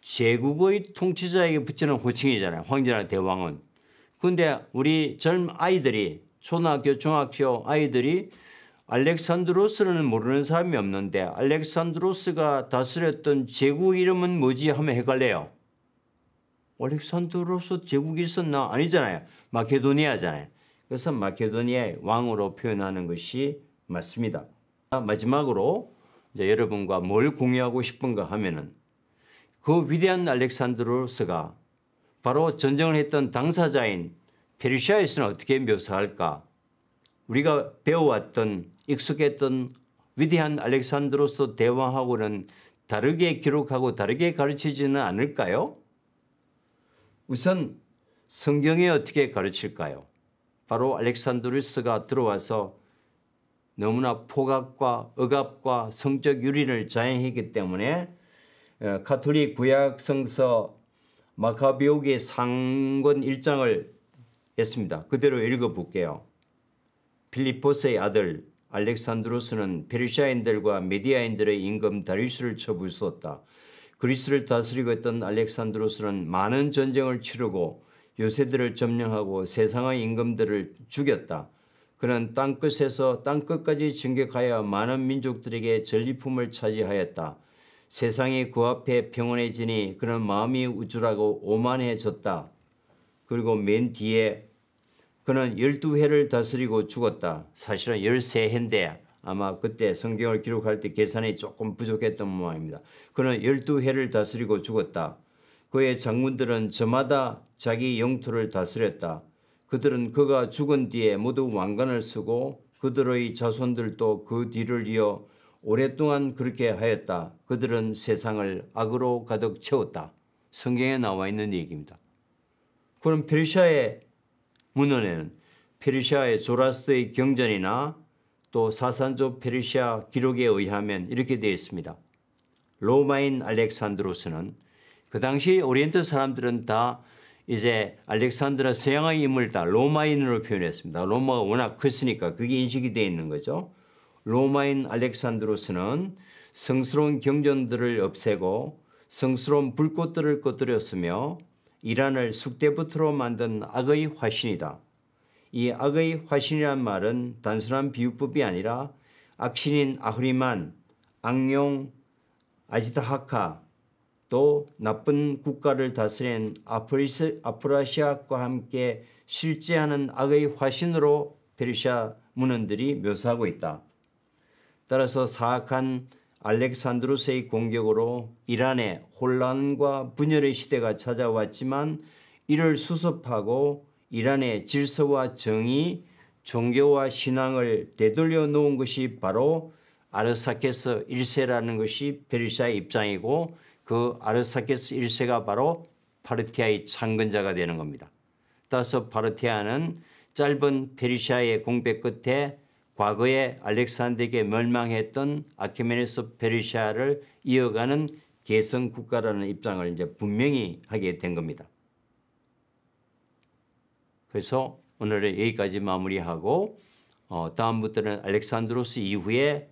S1: 제국의 통치자에게 붙이는 호칭이잖아요. 황제나 대왕은. 근데 우리 젊은 아이들이 초등학교 중학교 아이들이 알렉산드로스는 모르는 사람이 없는데 알렉산드로스가 다스렸던 제국 이름은 뭐지 하면 헷갈려요. 올렉산드로스 제국이 있었나? 아니잖아요. 마케도니아잖아요. 그래서 마케도니아의 왕으로 표현하는 것이 맞습니다. 마지막으로 이제 여러분과 뭘 공유하고 싶은가 하면은 그 위대한 알렉산드로스가 바로 전쟁을 했던 당사자인 페르시아에서는 어떻게 묘사할까? 우리가 배워왔던 익숙했던 위대한 알렉산드로스 대왕하고는 다르게 기록하고 다르게 가르치지는 않을까요? 우선 성경에 어떻게 가르칠까요? 바로 알렉산드루스가 들어와서 너무나 포각과 억압과 성적 유린을 자행했기 때문에 카톨릭 어, 구약 성서 마카비오기 상권 1장을 했습니다. 그대로 읽어볼게요. 필리포스의 아들 알렉산드로스는 페르시아인들과 메디아인들의 임금 다리우를 쳐부수었다. 그리스를 다스리고 있던 알렉산드로스는 많은 전쟁을 치르고 요새들을 점령하고 세상의 임금들을 죽였다. 그는 땅끝에서 땅끝까지 진격하여 많은 민족들에게 전리품을 차지하였다. 세상이 그 앞에 평온해지니 그는 마음이 우쭐하고 오만해졌다. 그리고 맨 뒤에 그는 열두 회를 다스리고 죽었다. 사실은 열세 회인데 아마 그때 성경을 기록할 때 계산이 조금 부족했던 모양입니다. 그는 12회를 다스리고 죽었다. 그의 장군들은 저마다 자기 영토를 다스렸다. 그들은 그가 죽은 뒤에 모두 왕관을 쓰고 그들의 자손들도 그 뒤를 이어 오랫동안 그렇게 하였다. 그들은 세상을 악으로 가득 채웠다. 성경에 나와 있는 얘기입니다. 그럼 페르시아의 문헌에는 페르시아의 조라스의 경전이나 또 사산조 페르시아 기록에 의하면 이렇게 되어 있습니다. 로마인 알렉산드로스는 그 당시 오리엔트 사람들은 다 이제 알렉산드라 서양의 인물 다 로마인으로 표현했습니다. 로마가 워낙 컸으니까 그게 인식이 되어 있는 거죠. 로마인 알렉산드로스는 성스러운 경전들을 없애고 성스러운 불꽃들을 꺼뜨렸으며 이란을 숙대부터로 만든 악의 화신이다. 이 악의 화신이란 말은 단순한 비유법이 아니라 악신인 아흐리만, 악룡 아지타하카, 또 나쁜 국가를 다스린 아프리스, 아프라시아과 함께 실제하는 악의 화신으로 페르시아 문헌들이 묘사하고 있다. 따라서 사악한 알렉산드로스의 공격으로 이란에 혼란과 분열의 시대가 찾아왔지만 이를 수습하고 이란의 질서와 정의, 종교와 신앙을 되돌려 놓은 것이 바로 아르사케스 1세라는 것이 페르시아의 입장이고 그 아르사케스 1세가 바로 파르티아의 창건자가 되는 겁니다. 따라서 파르티아는 짧은 페르시아의 공백 끝에 과거에 알렉산더에게 멸망했던 아키메네스 페르시아를 이어가는 개성 국가라는 입장을 이제 분명히 하게 된 겁니다. 그래서 오늘은 여기까지 마무리하고 어, 다음부터는 알렉산드로스 이후에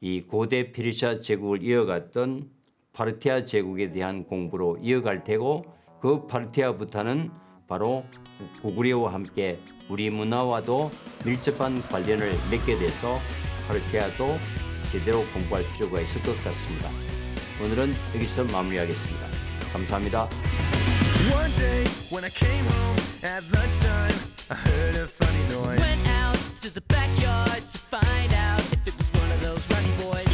S1: 이 고대 피르시아 제국을 이어갔던 파르티아 제국에 대한 공부로 이어갈 테고 그 파르티아부터는 바로 고구려와 함께 우리 문화와도 밀접한 관련을 맺게 돼서 파르티아도 제대로 공부할 필요가 있을 것 같습니다. 오늘은 여기서 마무리하겠습니다. 감사합니다. One day when I came home at lunchtime, I heard a funny noise. Went out to the backyard to find out if it was one of those runny boys.